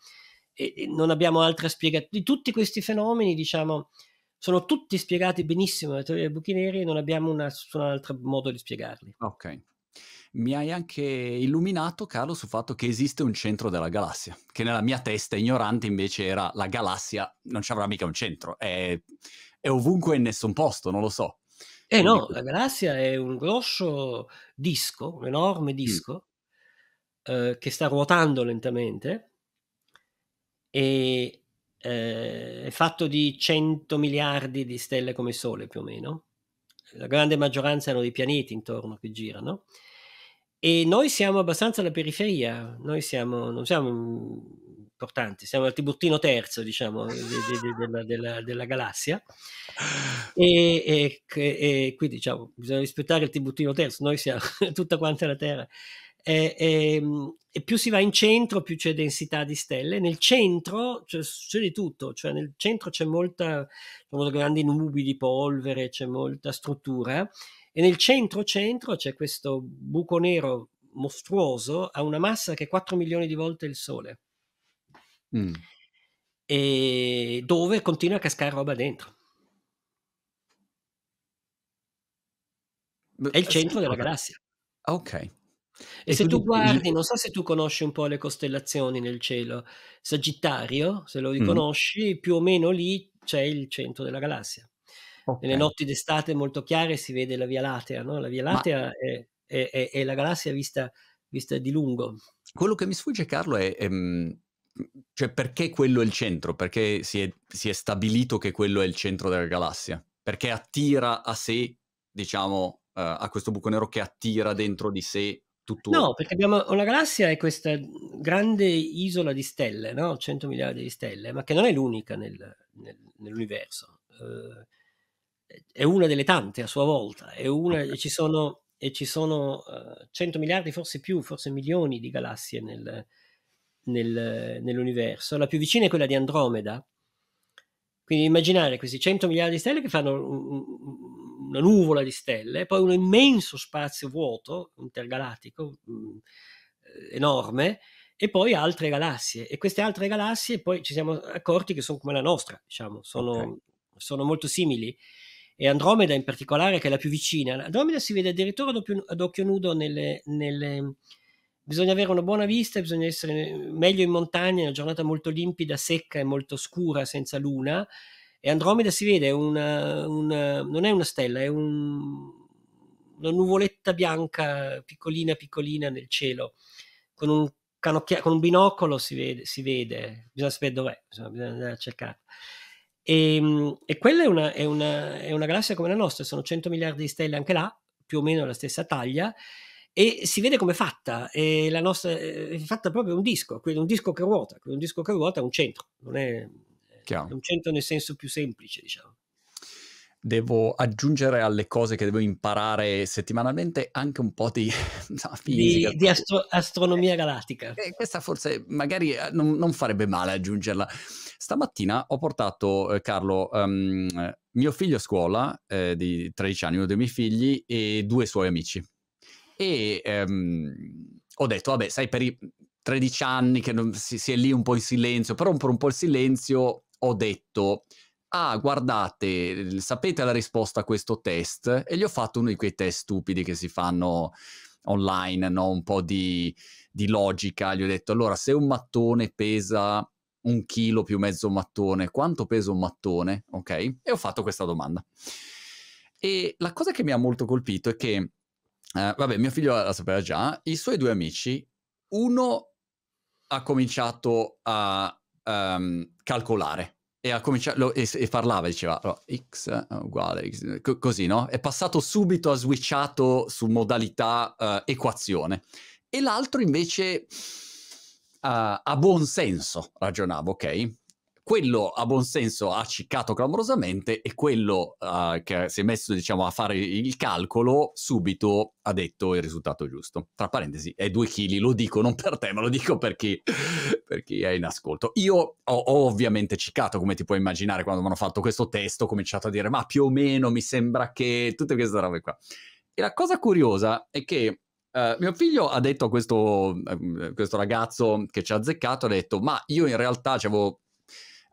E, e non abbiamo altra spiegazione. Di tutti questi fenomeni, diciamo, sono tutti spiegati benissimo nella teoria dei buchi neri e non abbiamo una, un altro modo di spiegarli. Ok. Mi hai anche illuminato, Carlo, sul fatto che esiste un centro della galassia, che nella mia testa ignorante invece era la galassia, non c'avrà mica un centro, è, è ovunque in nessun posto, non lo so. Eh Quindi... no, la galassia è un grosso disco, un enorme mm. disco, mm. eh, che sta ruotando lentamente e eh, è fatto di 100 miliardi di stelle come Sole più o meno, la grande maggioranza erano dei pianeti intorno che girano, e noi siamo abbastanza alla periferia, noi siamo, non siamo importanti, siamo al Tiburtino terzo, diciamo, de, de, de, della, della, della, galassia, e, e, e, qui diciamo, bisogna rispettare il Tiburtino terzo, noi siamo tutta quanta la Terra e, e, e, più si va in centro più c'è densità di stelle. Nel centro cioè, succede tutto, cioè nel centro c'è molta, sono grandi nubi di polvere, c'è molta struttura e nel centro-centro c'è questo buco nero mostruoso a una massa che è 4 milioni di volte il Sole. Mm. E dove continua a cascare roba dentro. È il eh, centro della galassia. Ok, e, e se tu guardi, non so se tu conosci un po' le costellazioni nel cielo, Sagittario, se lo riconosci, mm. più o meno lì c'è il centro della galassia. Okay. Nelle notti d'estate molto chiare si vede la Via Latea, no? La Via Latea Ma... è, è, è, è, la galassia vista, vista, di lungo. Quello che mi sfugge, Carlo, è, ehm, cioè perché quello è il centro? Perché si è, si è stabilito che quello è il centro della galassia? Perché attira a sé, diciamo, Uh, a questo buco nero che attira dentro di sé tutto... No, perché abbiamo una galassia è questa grande isola di stelle, no? 100 miliardi di stelle, ma che non è l'unica nel, nel, nell'universo. Eh, è una delle tante a sua volta, è una, e ci sono, e ci sono uh, eh, 100 miliardi, forse più, forse milioni di galassie nel, nell'universo. La più vicina è quella di Andromeda. Quindi immaginare questi 100 miliardi di stelle che fanno un una nuvola di stelle, poi un immenso spazio vuoto intergalattico mh, mm, eh, enorme e poi altre galassie e queste altre galassie poi ci siamo accorti che sono come la nostra, diciamo, sono, okay. sono molto simili e Andromeda in particolare che è la più vicina. Andromeda si vede addirittura ad occhio, ad occhio nudo nelle, nelle... Bisogna avere una buona vista, bisogna essere meglio in montagna, è una giornata molto limpida, secca e molto scura, senza luna, e Andromeda si vede, una, una, non è una stella, è un, una nuvoletta bianca piccolina piccolina nel cielo, con un, canocchia- con un binocolo si vede, si vede, bisogna sapere dov'è, bisogna, bisogna andare a cercare. E, ehm, e, quella è una, è, una, è una, galassia come la nostra, sono 100 miliardi di stelle anche là, più o meno la stessa taglia, e si vede come è fatta. E la nostra eh, è fatta proprio un disco, un disco che ruota, un disco che ruota è un centro, non è, Chiaro. è un centro nel senso più semplice, diciamo devo aggiungere alle cose che devo imparare settimanalmente anche un po' di no, fisica. Di, di astro- astronomia galattica. Eh, questa forse magari eh, non, non, farebbe male aggiungerla. Stamattina ho portato, eh, Carlo, um, mio figlio a scuola eh, di 13 anni, uno dei miei figli, e due suoi amici. E um, ho detto, vabbè, sai, per i 13 anni che non, si, si, è lì un po' in silenzio, però per un po' il silenzio ho detto ah guardate, sapete la risposta a questo test e gli ho fatto uno di quei test stupidi che si fanno online, no? un po' di, di logica, gli ho detto allora se un mattone pesa un chilo più mezzo mattone, quanto pesa un mattone? Ok? E ho fatto questa domanda. E la cosa che mi ha molto colpito è che, eh, vabbè, mio figlio la sapeva già, i suoi due amici, uno ha cominciato a um, calcolare e, ha cominciato, e, e, parlava, diceva allora, x uguale, x, così, no? È passato subito, ha switchato su modalità uh, equazione. E l'altro invece uh, eh, a buon senso ragionava, ok? quello a buon senso ha ciccato clamorosamente e quello uh, che si è messo diciamo, a fare il calcolo subito ha detto il risultato giusto. Tra parentesi, è 2 kg, lo dico non per te, ma lo dico per chi, per chi è in ascolto. Io ho, ho ovviamente ciccato, come ti puoi immaginare, quando mi hanno fatto questo test, ho cominciato a dire ma più o meno mi sembra che tutte queste robe qua. E la cosa curiosa è che Uh, mio figlio ha detto a questo, uh, questo, ragazzo che ci ha azzeccato, ha detto, ma io in realtà cioè, avevo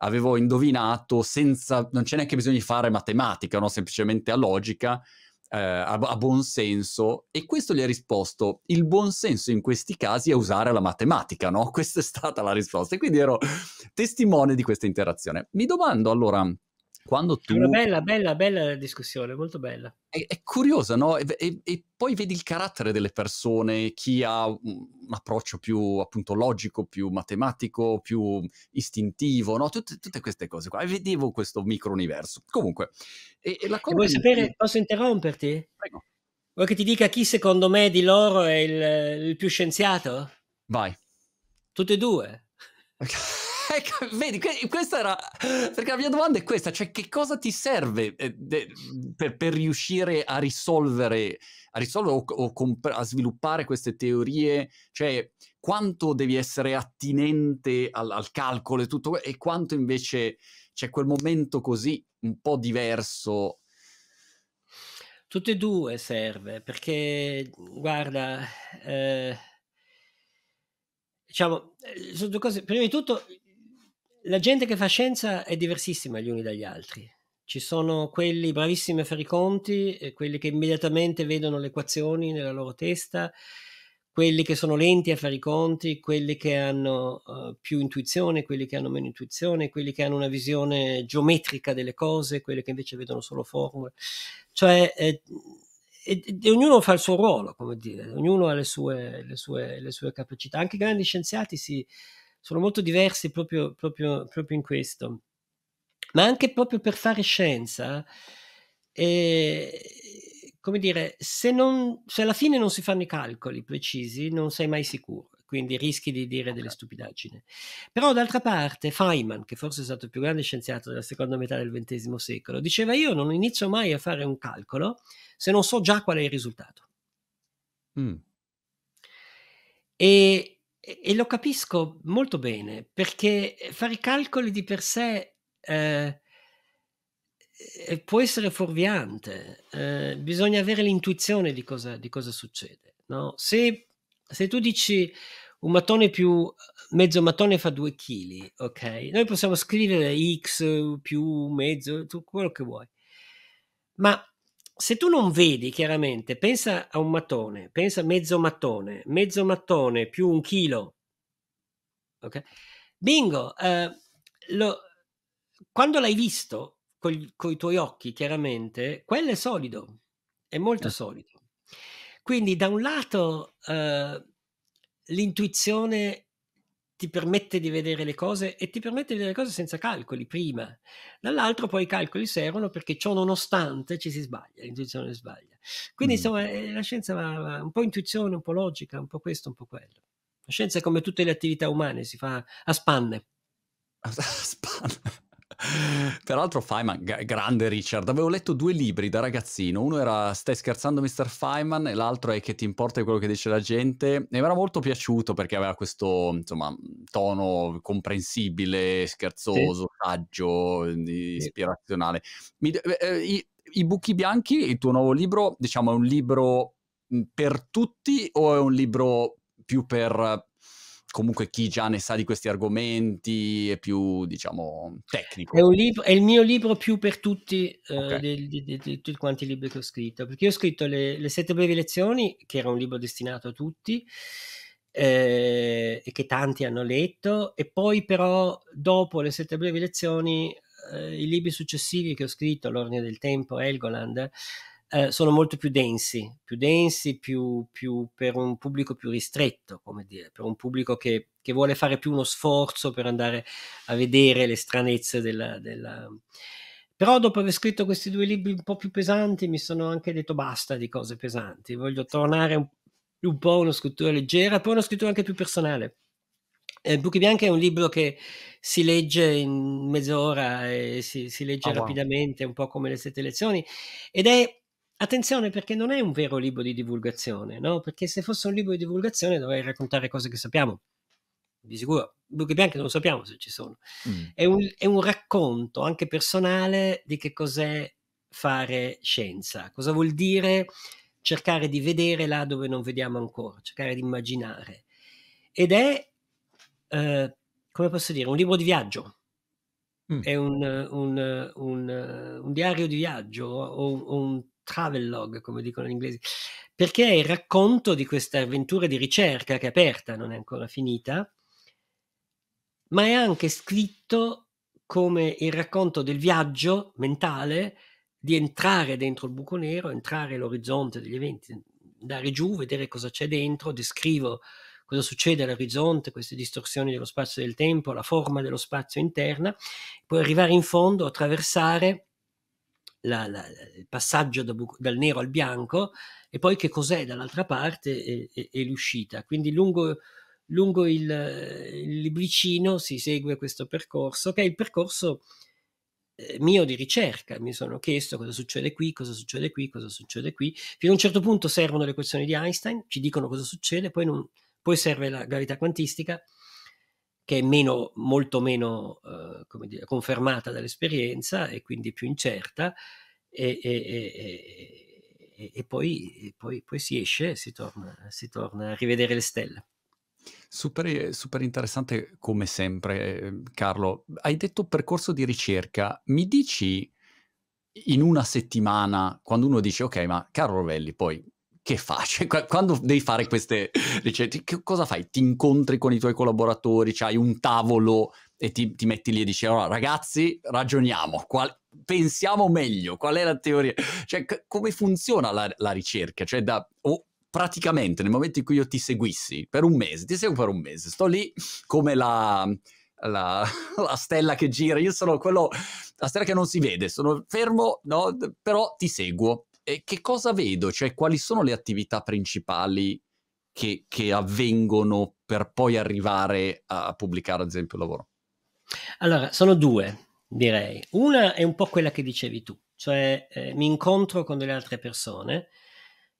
avevo indovinato senza, non c'è neanche bisogno di fare matematica, no? semplicemente a logica, eh, a, a buon senso. E questo gli ha risposto, il buon senso in questi casi è usare la matematica, no? Questa è stata la risposta. E quindi ero testimone di questa interazione. Mi domando allora quando tu... Una bella, bella, bella discussione, molto bella. È, è curiosa, no? E, e, e, poi vedi il carattere delle persone, chi ha un approccio più appunto logico, più matematico, più istintivo, no? Tutte, tutte queste cose qua. E vedevo questo micro universo. Comunque, e, e la cosa... Vuoi sapere, che... posso interromperti? Prego. Vuoi che ti dica chi secondo me di loro è il, il più scienziato? Vai. Tutte e due. Ecco, ecco, vedi, questa era. Perché la mia domanda è questa: cioè, che cosa ti serve eh, per, per riuscire a risolvere, a risolvere o, o comp- a sviluppare queste teorie? Cioè, quanto devi essere attinente al, al calcolo e tutto, e quanto invece c'è quel momento così un po' diverso. Tutte e due serve perché, guarda, eh diciamo, eh, sono due cose. Prima di tutto, la gente che fa scienza è diversissima gli uni dagli altri. Ci sono quelli bravissimi a fare i conti, eh, quelli che immediatamente vedono le equazioni nella loro testa, quelli che sono lenti a fare i conti, quelli che hanno uh, più intuizione, quelli che hanno meno intuizione, quelli che hanno una visione geometrica delle cose, quelli che invece vedono solo formule. Cioè, eh, e, e, ognuno fa il suo ruolo, come dire, ognuno ha le sue, le sue, le sue capacità. Anche i grandi scienziati si, sono molto diversi proprio, proprio, proprio, in questo. Ma anche proprio per fare scienza, eh, come dire, se, non, se alla fine non si fanno i calcoli precisi, non sei mai sicuro quindi rischi di dire delle stupidaggini. Però d'altra parte Feynman, che forse è stato il più grande scienziato della seconda metà del XX secolo, diceva io non inizio mai a fare un calcolo se non so già qual è il risultato. Mm. E, e, lo capisco molto bene, perché fare i calcoli di per sé eh, eh, può essere fuorviante, eh, bisogna avere l'intuizione di cosa, di cosa succede. No? Se se tu dici un mattone più mezzo mattone fa 2 kg, ok? Noi possiamo scrivere x più mezzo, tu, quello che vuoi. Ma se tu non vedi chiaramente, pensa a un mattone, pensa a mezzo mattone, mezzo mattone più un chilo, ok? Bingo, eh, lo, quando l'hai visto con i tuoi occhi, chiaramente, quello è solido, è molto eh. solido. Quindi da un lato eh, l'intuizione ti permette di vedere le cose e ti permette di vedere le cose senza calcoli prima, dall'altro poi i calcoli servono perché ciò nonostante ci si sbaglia, l'intuizione sbaglia. Quindi mm. insomma eh, la scienza va, va un po' intuizione, un po' logica, un po' questo, un po' quello. La scienza è come tutte le attività umane, si fa a spanne. A spanne. Peraltro Feynman, g- grande Richard, avevo letto due libri da ragazzino, uno era Stai scherzando Mr. Feynman e l'altro è Che ti importa quello che dice la gente e mi era molto piaciuto perché aveva questo insomma, tono comprensibile, scherzoso, sì. saggio, ispirazionale. Mi, eh, eh, i, I buchi bianchi, il tuo nuovo libro, diciamo è un libro per tutti o è un libro più per comunque chi già ne sa di questi argomenti è più, diciamo, tecnico. È, libro, è il mio libro più per tutti eh, okay. eh, di, tutti quanti i libri che ho scritto, perché ho scritto le, le sette brevi lezioni, che era un libro destinato a tutti, eh, e che tanti hanno letto, e poi però dopo le sette brevi lezioni, eh, i libri successivi che ho scritto, L'ordine del tempo, Elgoland, eh, sono molto più densi, più densi, più, più, per un pubblico più ristretto, come dire, per un pubblico che, che vuole fare più uno sforzo per andare a vedere le stranezze della, della... Però dopo aver scritto questi due libri un po' più pesanti mi sono anche detto basta di cose pesanti, voglio tornare un, un po' a una scrittura leggera, poi una scrittura anche più personale. Eh, Buchi Bianchi è un libro che si legge in mezz'ora e si, si legge oh, wow. rapidamente, un po' come le sette lezioni, ed è Attenzione perché non è un vero libro di divulgazione, no? Perché se fosse un libro di divulgazione dovrei raccontare cose che sappiamo, di sicuro. Buchi bianchi non sappiamo se ci sono. Mm. È, un, è un racconto anche personale di che cos'è fare scienza, cosa vuol dire cercare di vedere là dove non vediamo ancora, cercare di immaginare. Ed è, eh, come posso dire, un libro di viaggio. Mm. È un, un, un, un, diario di viaggio o un travelogue, come dicono gli inglesi, perché è il racconto di questa avventura di ricerca che è aperta, non è ancora finita, ma è anche scritto come il racconto del viaggio mentale di entrare dentro il buco nero, entrare all'orizzonte degli eventi, andare giù, vedere cosa c'è dentro, descrivo cosa succede all'orizzonte, queste distorsioni dello spazio e del tempo, la forma dello spazio interna, poi arrivare in fondo, attraversare la, la, il passaggio da buco, dal nero al bianco e poi che cos'è dall'altra parte e, e, e l'uscita. Quindi lungo, lungo il, il, libricino si segue questo percorso, che è il percorso eh, mio di ricerca, mi sono chiesto cosa succede qui, cosa succede qui, cosa succede qui, fino a un certo punto servono le equazioni di Einstein, ci dicono cosa succede, poi, non, poi serve la gravità quantistica, che è meno, molto meno eh, come dire, confermata dall'esperienza e quindi più incerta e, e, e, e poi, poi, poi, si esce e si torna, si torna a rivedere le stelle. Super, eh, super, interessante come sempre, ehm, Carlo. Hai detto percorso di ricerca. Mi dici in una settimana, quando uno dice, ok, ma Carlo Rovelli poi che faccio? Quando devi fare queste ricette, cosa fai? Ti incontri con i tuoi collaboratori, c'hai un tavolo e ti, ti metti lì e dici, allora ragazzi, ragioniamo, qual- pensiamo meglio, qual è la teoria? Cioè, c- come funziona la, la, ricerca? Cioè, da... Oh, praticamente nel momento in cui io ti seguissi per un mese, ti seguo per un mese, sto lì come la... La, la, stella che gira, io sono quello, la stella che non si vede, sono fermo, no? però ti seguo eh, che cosa vedo? Cioè, quali sono le attività principali che, che avvengono per poi arrivare a pubblicare, ad esempio, il lavoro? Allora, sono due, direi. Una è un po' quella che dicevi tu, cioè eh, mi incontro con delle altre persone,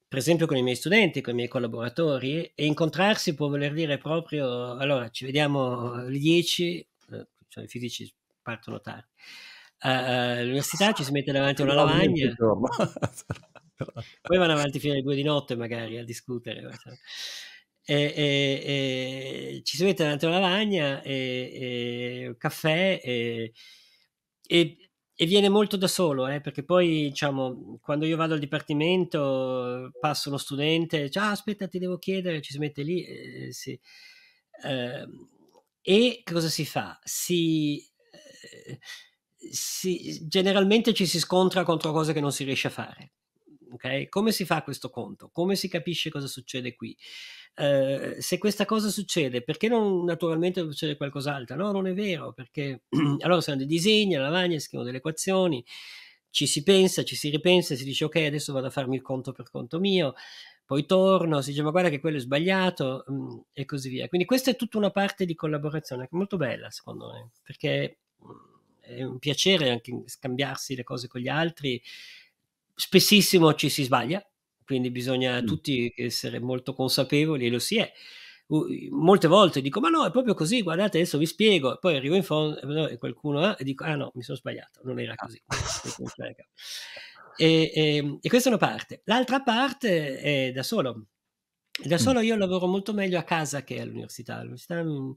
per esempio con i miei studenti, con i miei collaboratori, e incontrarsi può voler dire proprio, allora ci vediamo il 10, eh, cioè i fisici partono tardi, eh, eh, all'università, ci si mette davanti a una lavagna. Poi vanno avanti fino alle due di notte magari a discutere. E, e, e, ci si mette davanti a una lavagna e, un caffè e, viene molto da solo eh, perché poi diciamo quando io vado al dipartimento passo uno studente dice ah, aspetta ti devo chiedere ci si mette lì eh, sì. Ehm, e cosa si fa? Si si, generalmente ci si scontra contro cose che non si riesce a fare. Okay? Come si fa questo conto? Come si capisce cosa succede qui? Eh, se questa cosa succede, perché non naturalmente succede qualcos'altro? No, non è vero, perché allora sono dei disegni, la lavagna, si scrivono delle equazioni, ci si pensa, ci si ripensa, si dice ok, adesso vado a farmi il conto per conto mio, poi torno, si dice ma guarda che quello è sbagliato mm, e così via. Quindi questa è tutta una parte di collaborazione che è molto bella secondo me, perché mm, è un piacere anche scambiarsi le cose con gli altri. Spessissimo ci si sbaglia, quindi bisogna mm. tutti essere molto consapevoli e lo si è. molte volte dico, ma no, è proprio così, guardate, adesso vi spiego, poi arrivo in fondo e qualcuno eh, e dico, ah no, mi sono sbagliato, non era ah. così. e, e, ehm, e questa è una parte. L'altra parte è da solo. Da mm. solo io lavoro molto meglio a casa che all'università. All'università mm,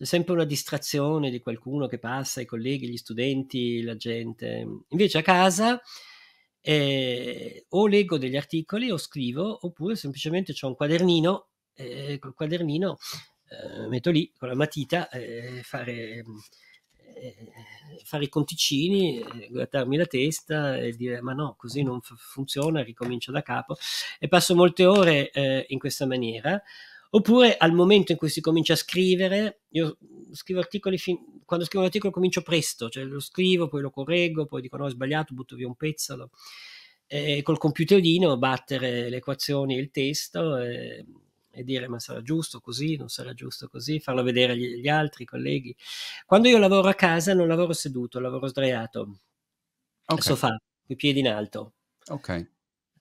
c'è sempre una distrazione di qualcuno che passa, i colleghi, gli studenti, la gente. Invece a casa eh, o leggo degli articoli o scrivo, oppure semplicemente ho un quadernino, eh, col quadernino eh, metto lì con la matita eh, fare, eh, fare i conticini, eh, grattarmi la testa e dire ma no, così non f- funziona, ricomincio da capo e passo molte ore eh, in questa maniera. Oppure al momento in cui si comincia a scrivere, io scrivo articoli, fin- quando scrivo un articolo comincio presto, cioè lo scrivo, poi lo correggo, poi dico no, ho sbagliato, butto via un pezzo. E col computerino battere le equazioni e il testo e, e, dire ma sarà giusto così, non sarà giusto così, farlo vedere agli, agli altri colleghi. Quando io lavoro a casa non lavoro seduto, lavoro sdraiato, okay. sofà, i piedi in alto. Ok.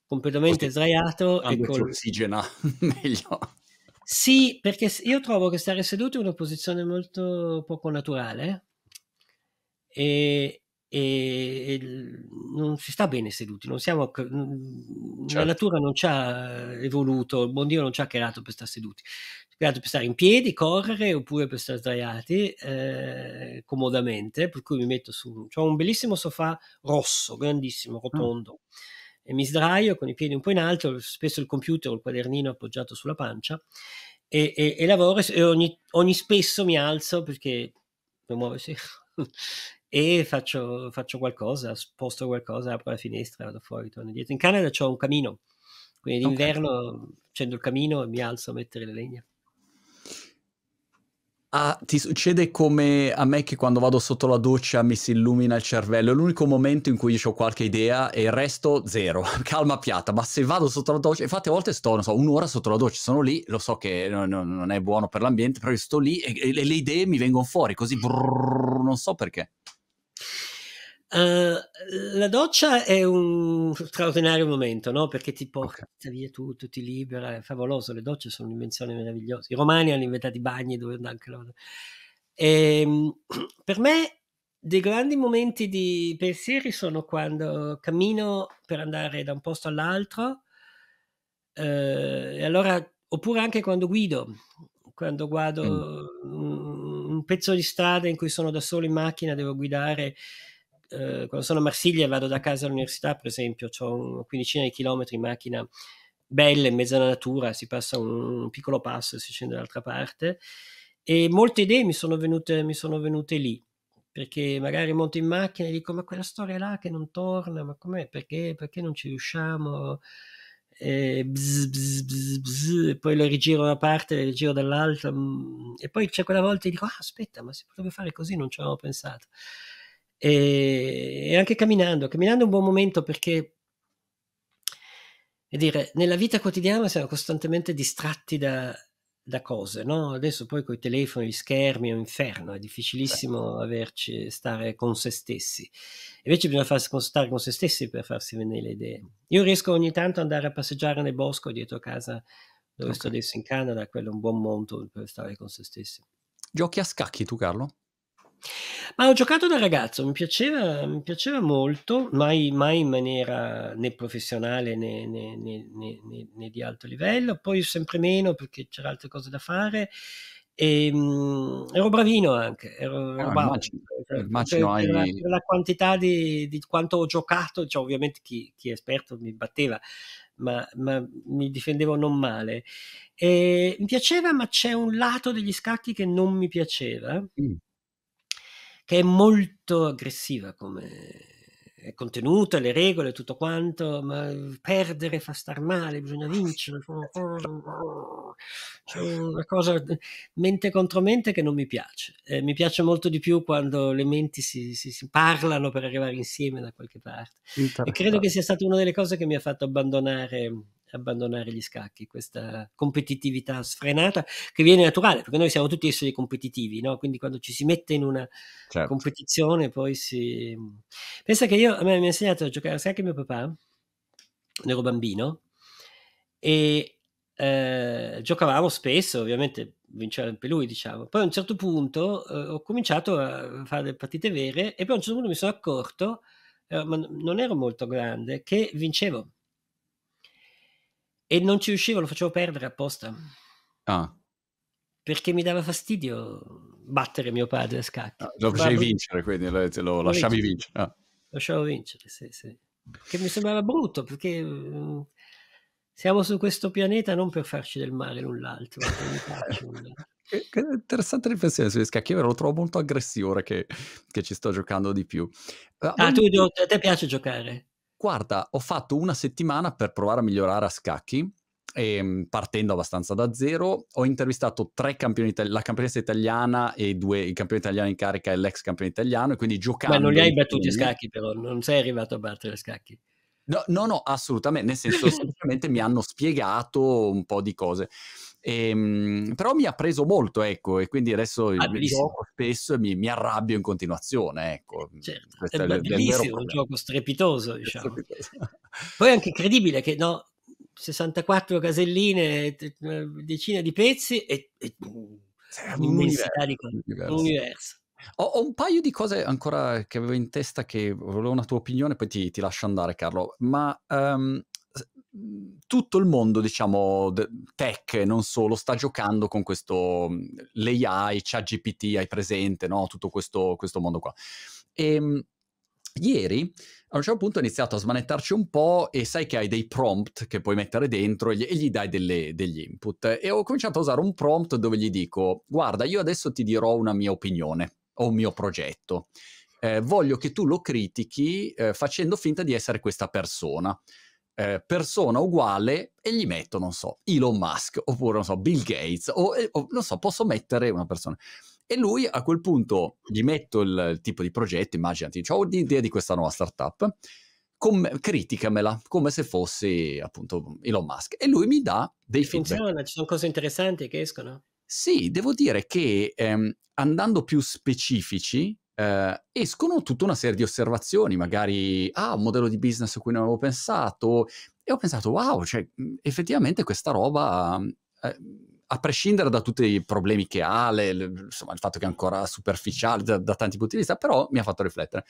Completamente Così, sdraiato. E col... ossigena meglio. Sì, perché io trovo che stare seduto è una posizione molto poco naturale e, e, e non si sta bene seduti, non siamo, certo. la natura non ci ha evoluto, il buon Dio non ci ha creato per stare seduti, ci ha creato per stare in piedi, correre oppure per stare sdraiati eh, comodamente, per cui mi metto su, ho un bellissimo sofà rosso, grandissimo, mm. rotondo. Mm e mi sdraio con i piedi un po' in alto, spesso il computer o il quadernino appoggiato sulla pancia e, e, e lavoro e ogni, ogni, spesso mi alzo perché muovo sì. e faccio, faccio, qualcosa, sposto qualcosa, apro la finestra, vado fuori, torno indietro. In Canada ho un camino, quindi d'inverno okay. accendo il camino e mi alzo a mettere le legna. Ah, ti succede come a me che quando vado sotto la doccia mi si illumina il cervello, è l'unico momento in cui io ho qualche idea e il resto zero, calma piatta, ma se vado sotto la doccia, infatti a volte sto, non so, un'ora sotto la doccia, sono lì, lo so che non, non è buono per l'ambiente, però io sto lì e, e, e, le idee mi vengono fuori così, brrr, non so perché. Uh, la doccia è un straordinario momento, no? Perché ti porta okay. via tutto, ti libera, è favoloso. Le docce sono un'invenzione meravigliosa. I romani hanno inventato i bagni dove anche loro. E, ehm, per me, dei grandi momenti di pensieri sono quando cammino per andare da un posto all'altro, eh, allora, oppure anche quando guido, quando guardo mm. un, un pezzo di strada in cui sono da solo in macchina, devo guidare eh, quando sono a Marsiglia e vado da casa all'università, per esempio, ho una quindicina di chilometri in macchina belle, in mezzo alla natura, si passa un, un piccolo passo e si scende dall'altra parte. E molte idee mi sono venute, mi sono venute lì perché magari monto in macchina e dico ma quella storia là che non torna, ma com'è, perché, perché non ci riusciamo? E, bzz, bzz, bzz, e poi le rigiro da una parte, le rigiro dall'altra mm, e poi c'è quella volta e dico ah, aspetta ma si potrebbe fare così, non ci avevo pensato e, e anche camminando. Camminando è un buon momento perché è dire, nella vita quotidiana siamo costantemente distratti da, da cose, no? Adesso poi con i telefoni, gli schermi è un inferno, è difficilissimo averci, stare con se stessi. Invece bisogna farsi, stare con se stessi per farsi venire le idee. Io riesco ogni tanto ad andare a passeggiare nel bosco dietro a casa dove okay. sto adesso in Canada, quello è un buon monto per stare con se stessi. Giochi a scacchi tu, Carlo? Ma ho giocato da ragazzo, mi piaceva, mi piaceva molto, mai, mai, in maniera né professionale né, né, né, né, di alto livello, poi sempre meno perché c'era altre cose da fare. E, ehm, mh, ero bravino anche, ero, ero ah, bravo. Immagino, per, cioè, cioè, immagino per, cioè, hai... per, la, quantità di, di, quanto ho giocato, cioè, ovviamente chi, chi è esperto mi batteva, ma, ma, mi difendevo non male. E, ehm, mi piaceva, ma c'è un lato degli scacchi che non mi piaceva. Mm che è molto aggressiva come contenuto, contenuta, le regole, tutto quanto, ma perdere fa star male, bisogna vincere. C'è una cosa mente contro mente che non mi piace. Eh, mi piace molto di più quando le menti si, si, si parlano per arrivare insieme da qualche parte. E credo che sia stata una delle cose che mi ha fatto abbandonare abbandonare gli scacchi, questa competitività sfrenata che viene naturale, perché noi siamo tutti esseri competitivi, no? quindi quando ci si mette in una certo. competizione poi si... Mm, pensa che io, a me mi ha insegnato a giocare a scacchi mio papà, quando ero bambino, e eh, giocavamo spesso, ovviamente vinceva anche lui, diciamo. Poi a un certo punto eh, ho cominciato a fare le partite vere e poi a un certo punto mi sono accorto, eh, ma non ero molto grande, che vincevo e non ci riuscivo, lo facevo perdere apposta. Ah. Perché mi dava fastidio battere mio padre a scacchi. Ah, lo facevi vincere, quindi lo, te lo, lo lasciavi vince. vincere. Ah. Lasciavo vincere, sì, sì. Che mi sembrava brutto, perché mh, mm, siamo su questo pianeta non per farci del male l'un l'altro. interessante riflessione sugli scacchi, vero? Lo trovo molto aggressivo ora che, che, ci sto giocando di più. Eh, ah, ah tu, a te piace giocare? guarda, ho fatto una settimana per provare a migliorare a scacchi, e, ehm, partendo abbastanza da zero. Ho intervistato tre campioni, la campionessa italiana e due, il campione italiano in carica e l'ex campione italiano, e quindi giocando... Ma non li hai battuti a scacchi però, non sei arrivato a battere a scacchi. No, no, no, assolutamente, nel senso semplicemente mi hanno spiegato un po' di cose. E, ehm, però mi ha preso molto, ecco, e quindi adesso ah, gioco spesso e mi, mi, arrabbio in continuazione, ecco. Certo, è, è bellissimo, un gioco strepitoso, diciamo. Strepitoso. Poi è anche credibile che no, 64 caselline, decine di pezzi e, e un'immensità di un universo. Ho, ho, un paio di cose ancora che avevo in testa che volevo una tua opinione, poi ti, ti lascio andare Carlo, ma um, tutto il mondo, diciamo, tech, non solo, sta giocando con questo, mm, l'AI, GPT, hai presente, no? Tutto questo, questo mondo qua. E ehm, ieri a un certo punto ho iniziato a smanettarci un po' e sai che hai dei prompt che puoi mettere dentro e gli, e gli dai delle, degli input e ho cominciato a usare un prompt dove gli dico guarda io adesso ti dirò una mia opinione o un mio progetto eh, voglio che tu lo critichi eh, facendo finta di essere questa persona eh, persona uguale e gli metto, non so, Elon Musk oppure, non so, Bill Gates o, eh, o non so, posso mettere una persona. E lui a quel punto gli metto il, il tipo di progetto, immaginati, ho l'idea di questa nuova startup, com- criticamela come se fossi appunto Elon Musk. E lui mi dà dei film. Funziona, ci sono cose interessanti che escono. Sì, devo dire che ehm, andando più specifici, eh, escono tutta una serie di osservazioni, magari, ah, un modello di business a cui non avevo pensato, e ho pensato, wow, cioè, mm, effettivamente questa roba... Mm, eh, a prescindere da tutti i problemi che ha, le, le, insomma, il fatto che è ancora superficiale da, da, tanti punti di vista, però mi ha fatto riflettere.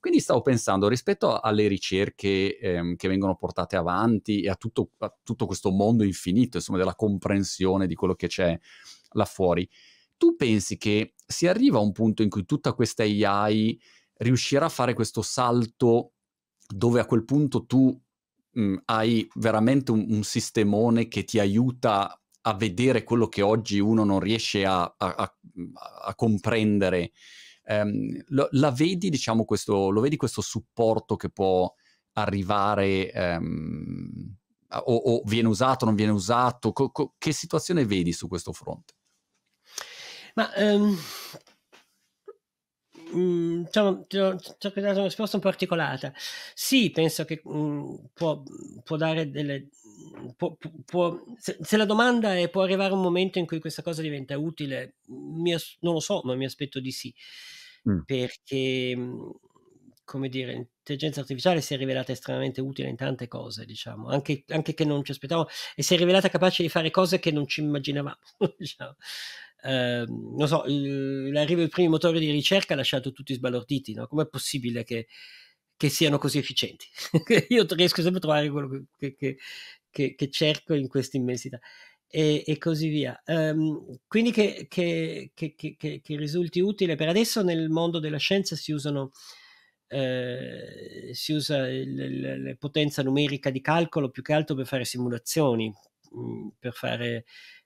Quindi stavo pensando rispetto alle ricerche ehm, che vengono portate avanti e a tutto, a tutto questo mondo infinito, insomma, della comprensione di quello che c'è là fuori. Tu pensi che si arriva a un punto in cui tutta questa AI riuscirà a fare questo salto dove a quel punto tu mh, mhmm, hai veramente un, un, sistemone che ti aiuta a vedere quello che oggi uno non riesce a, a, a, a comprendere. Um, lo, vedi, diciamo, questo, lo, vedi, questo, supporto che può arrivare um, o, o, viene usato, non viene usato? Co- co- che situazione vedi su questo fronte? Ma ehm, mm, diciamo, ti ho, dato una risposta un po' articolata. Sì, penso che mh, mm, può, può, dare delle... Può, può, se, se, la domanda è può arrivare un momento in cui questa cosa diventa utile, as, non lo so, ma mi aspetto di sì. Mm. Perché, mm, come dire, l'intelligenza artificiale si è rivelata estremamente utile in tante cose, diciamo, anche, anche che non ci aspettavamo, e si è rivelata capace di fare cose che non ci immaginavamo, diciamo eh, non so, l'arrivo dei primi motori di ricerca ha lasciato tutti sbalorditi, no? Com'è possibile che, che siano così efficienti? Io riesco sempre a trovare quello che, che, che, che cerco in questa immensità. E, e, così via. Um, quindi che, che, che, che, risulti utile. Per adesso nel mondo della scienza si usano eh, si usa la potenza numerica di calcolo più che altro per fare simulazioni, mh, mm, per fare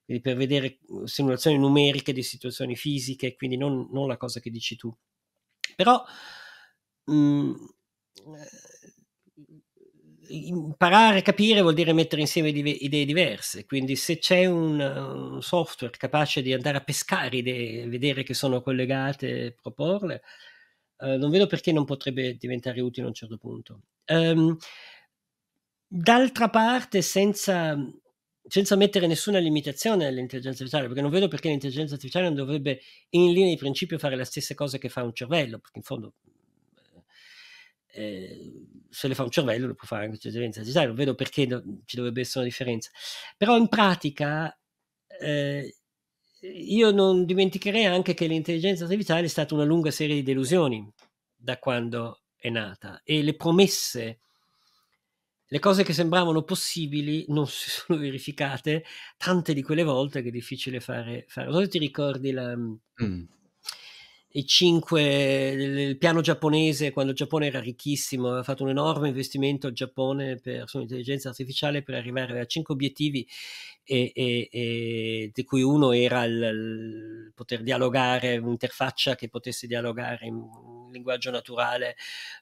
quindi per vedere uh, simulazioni numeriche di situazioni fisiche, quindi non, non la cosa che dici tu. Però mh, mm, eh, imparare a capire vuol dire mettere insieme di, idee diverse, quindi se c'è un, uh, un, software capace di andare a pescare idee, vedere che sono collegate e proporle, eh, non vedo perché non potrebbe diventare utile a un certo punto. Um, d'altra parte, senza senza mettere nessuna limitazione all'intelligenza artificiale, perché non vedo perché l'intelligenza artificiale non dovrebbe in linea di principio fare le stesse cose che fa un cervello, perché in fondo eh, se le fa un cervello lo può fare anche l'intelligenza artificiale, non vedo perché do- ci dovrebbe essere una differenza. Però in pratica eh, io non dimenticherei anche che l'intelligenza artificiale è stata una lunga serie di delusioni da quando è nata e le promesse le cose che sembravano possibili non si sono verificate tante di quelle volte che è difficile fare. fare. Non so se ti ricordi la, mm, mm. i cinque, il, il, piano giapponese, quando il Giappone era ricchissimo, aveva fatto un enorme investimento al Giappone per, sull'intelligenza artificiale per arrivare a cinque obiettivi, e, e, e, di cui uno era il, il poter dialogare, un'interfaccia che potesse dialogare in linguaggio naturale,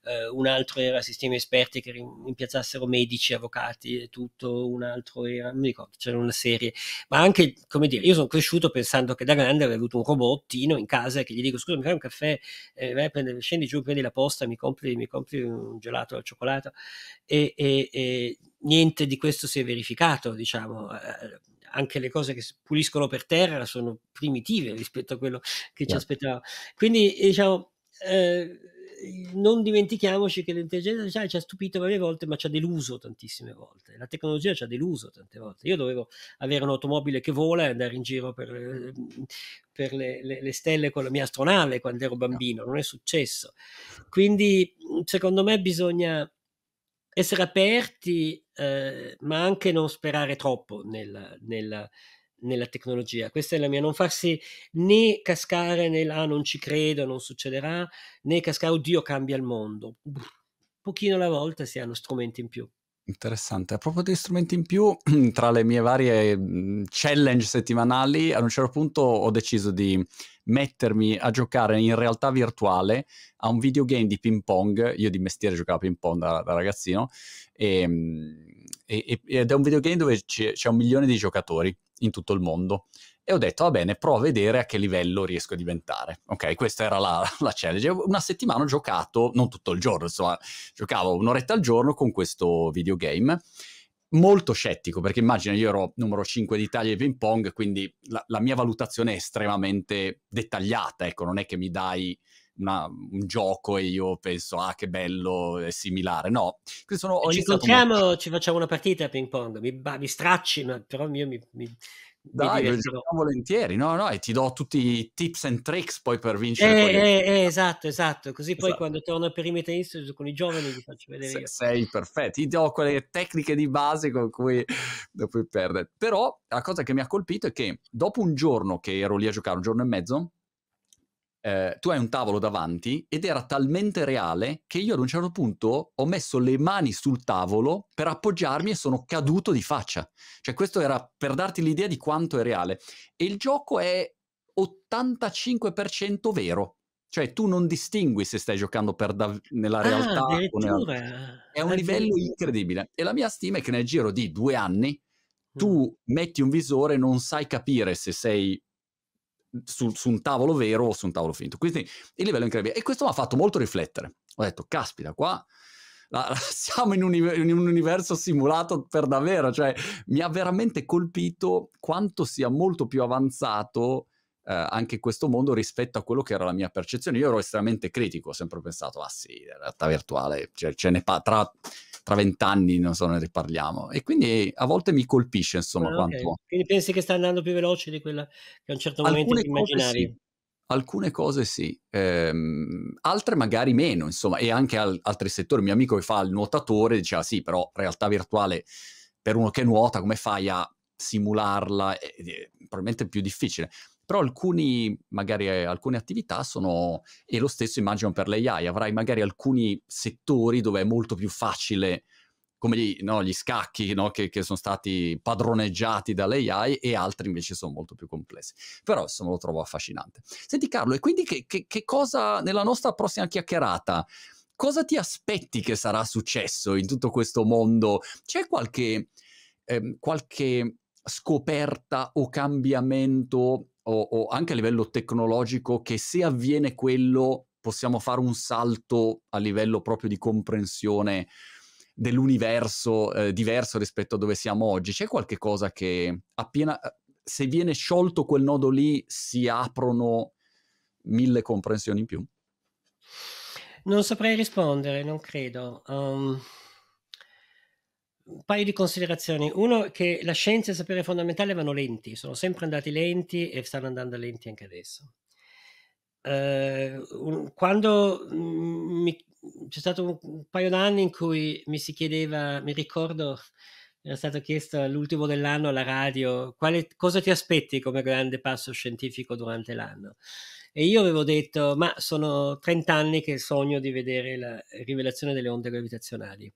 eh, un altro era sistemi esperti che rimpiazzassero medici, avvocati e tutto, un altro era, non mi ricordo, c'era una serie, ma anche, come dire, io sono cresciuto pensando che da grande avrei avuto un robottino in casa che gli dico scusa mi fai un caffè, eh, vai a prendere, scendi giù, prendi la posta, mi compri, mi compri un gelato al cioccolato e, e, e niente di questo si è verificato, diciamo. Eh, anche le cose che puliscono per terra sono primitive rispetto a quello che yeah. ci certo. aspettavamo. Quindi, diciamo, Ehm, non dimentichiamoci che l'intelligenza artificiale ci ha stupito varie volte, ma ci ha deluso tantissime volte. La tecnologia ci ha deluso tante volte. Io dovevo avere un'automobile che vola e andare in giro per, ehm, per le, le, le, stelle con la mia astronave quando ero bambino, non è successo. Quindi, mhmm, secondo me, bisogna essere aperti, eh, ma anche non sperare troppo nella, nella nella tecnologia. Questa è la mia, non farsi né cascare nella ah, non ci credo, non succederà, né cascare oddio cambia il mondo. Un pochino alla volta si hanno strumenti in più. Interessante. A proposito di strumenti in più, tra le mie varie mm, challenge settimanali, ad un certo punto ho deciso di mettermi a giocare in realtà virtuale a un videogame di ping pong. Io di mestiere giocavo a ping pong da, da ragazzino e ehm, e, ed è un videogame dove c'è, c'è un milione di giocatori in tutto il mondo e ho detto va bene provo a vedere a che livello riesco a diventare ok questa era la, la challenge una settimana ho giocato non tutto il giorno insomma giocavo un'oretta al giorno con questo videogame molto scettico perché immagina io ero numero 5 d'Italia di ping pong quindi la, la, mia valutazione è estremamente dettagliata ecco non è che mi dai una, un gioco e io penso, ah che bello, è similare. No, sono, ci incontriamo, come... ci facciamo una partita a ping pong, mi, mi stracci, ma, però io mi... mi... Dai, lo volentieri, no, no, e ti do tutti i tips and tricks poi per vincere. Eh, eh, eh, esatto, esatto, così esatto. poi quando torno a Perimeter Institute con i giovani ti faccio vedere. Se, io. Sei perfetto, ti do quelle tecniche di base con cui non puoi perdere. Però la cosa che mi ha colpito è che dopo un giorno che ero lì a giocare, un giorno e mezzo, eh, tu hai un tavolo davanti ed era talmente reale che io ad un certo punto ho messo le mani sul tavolo per appoggiarmi e sono caduto di faccia. Cioè questo era per darti l'idea di quanto è reale. E il gioco è 85% vero. Cioè tu non distingui se stai giocando da- nella ah, realtà. Ah, nella... È un è eh, livello vero. incredibile. E la mia stima è che nel giro di due anni tu mm. metti un visore e non sai capire se sei su, su, un tavolo vero o su un tavolo finto. Quindi il livello è incredibile. E questo mi ha fatto molto riflettere. Ho detto, caspita, qua la, la, siamo in un, in un, universo simulato per davvero. Cioè, mi ha veramente colpito quanto sia molto più avanzato eh, anche questo mondo rispetto a quello che era la mia percezione. Io ero estremamente critico, ho sempre pensato, ah sì, la realtà virtuale, cioè, ce ne pa- tra tra vent'anni non so, ne riparliamo. E quindi a volte mi colpisce, insomma, ah, okay. quanto... Quindi pensi che sta andando più veloce di quella che a un certo momento Alcune ti immaginavi? Alcune cose sì, ehm, altre magari meno, insomma, e anche al- altri settori. Un mio amico che fa il nuotatore diceva sì, però realtà virtuale per uno che nuota, come fai a simularla? È, è probabilmente più difficile però alcuni, magari eh, alcune attività sono, e lo stesso immagino per l'AI, avrai magari alcuni settori dove è molto più facile come gli, no, gli scacchi no, che, che, sono stati padroneggiati dall'AI e altri invece sono molto più complessi. Però insomma lo trovo affascinante. Senti Carlo, e quindi che, che, che cosa nella nostra prossima chiacchierata? Cosa ti aspetti che sarà successo in tutto questo mondo? C'è qualche, ehm, qualche scoperta o cambiamento o, o anche a livello tecnologico che se avviene quello possiamo fare un salto a livello proprio di comprensione dell'universo eh, diverso rispetto a dove siamo oggi. C'è qualche cosa che appena eh, se viene sciolto quel nodo lì si aprono mille comprensioni in più? Non saprei rispondere, non credo. Um, un paio di considerazioni. Uno, che la scienza e il sapere fondamentale vanno lenti, sono sempre andati lenti e stanno andando lenti anche adesso. Eh, un, quando mm, mi, c'è stato un, un paio d'anni in cui mi si chiedeva, mi ricordo, era stato chiesto all'ultimo dell'anno alla radio quale, cosa ti aspetti come grande passo scientifico durante l'anno. E io avevo detto, ma sono 30 anni che sogno di vedere la rivelazione delle onde gravitazionali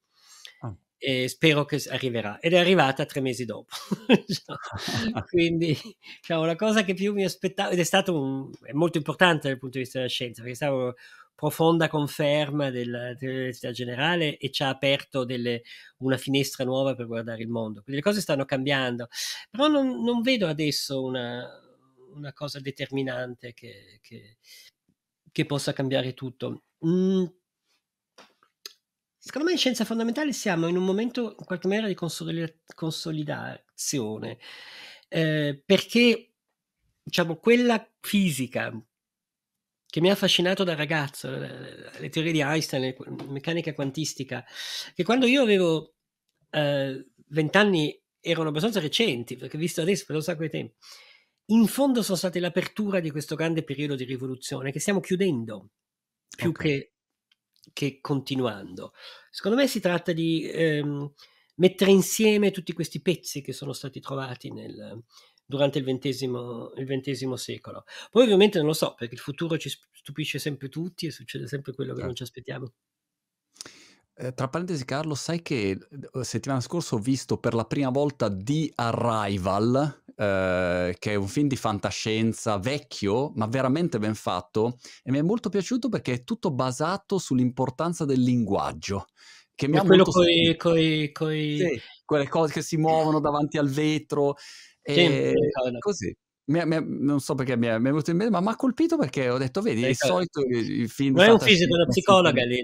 e spero che arriverà. Ed è arrivata tre mesi dopo. Quindi diciamo, la cosa che più mi aspettavo, ed è stato un, è molto importante dal punto di vista della scienza, perché è stata profonda conferma della teoria generale e ci ha aperto delle, una finestra nuova per guardare il mondo. Quindi le cose stanno cambiando, però non, non vedo adesso una, una cosa determinante che, che, che, possa cambiare tutto. Mm Secondo me in scienza fondamentale siamo in un momento in qualche maniera di consolidazione, eh, perché diciamo, quella fisica che mi ha affascinato da ragazzo, eh, le teorie di Einstein, la meccanica quantistica, che quando io avevo eh, vent'anni eh, erano abbastanza recenti, perché visto adesso per un sacco di tempo, in fondo sono state l'apertura di questo grande periodo di rivoluzione che stiamo chiudendo, più okay. che che continuando. Secondo me si tratta di ehm, mettere insieme tutti questi pezzi che sono stati trovati nel, durante il XX secolo. Poi ovviamente non lo so, perché il futuro ci stupisce sempre tutti e succede sempre quello che sì. non ci certo. aspettiamo. Eh, tra parentesi, Carlo, sai che settimana scorsa ho visto per la prima volta The Arrival, eh, che è un film di fantascienza vecchio, ma veramente ben fatto, e mi è molto piaciuto perché è tutto basato sull'importanza del linguaggio. Che mi ha quello con coi, coi, Sì, quelle cose che si muovono davanti al vetro, e sì, così. Mi, mi, non so perché mi è, mi è venuto in mente, ma mi ha colpito perché ho detto, vedi, eh, è cioè, il solito il, film... Ma è un fisico, una psicologa lì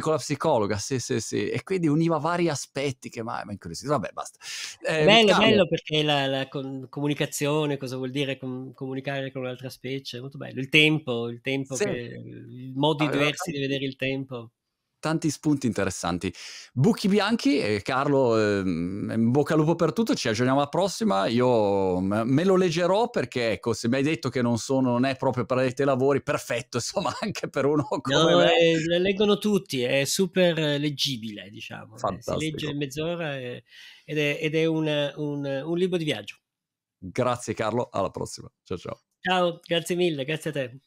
con la psicologa, sì, sì, sì. E quindi univa vari aspetti che ma, ma incuriosisce. Vabbè, basta. Eh, bello, bello perché la, la con- comunicazione, cosa vuol dire com- comunicare con un'altra specie? Molto bello. Il tempo, il tempo, sì. che, modi allora, diversi di vedere il tempo tanti spunti interessanti. Bucchi bianchi, eh, Carlo, eh, bocca al lupo per tutto, ci aggiorniamo alla prossima, io me lo leggerò perché ecco, se mi hai detto che non, sono, non è proprio per i lavori, perfetto, insomma anche per uno come no, me. Eh, le leggono tutti, è super leggibile, diciamo, Fantastico. Eh, si legge in mezz'ora eh, ed è, ed è un, un, un libro di viaggio. Grazie Carlo, alla prossima, ciao ciao. Ciao, grazie mille, grazie a te.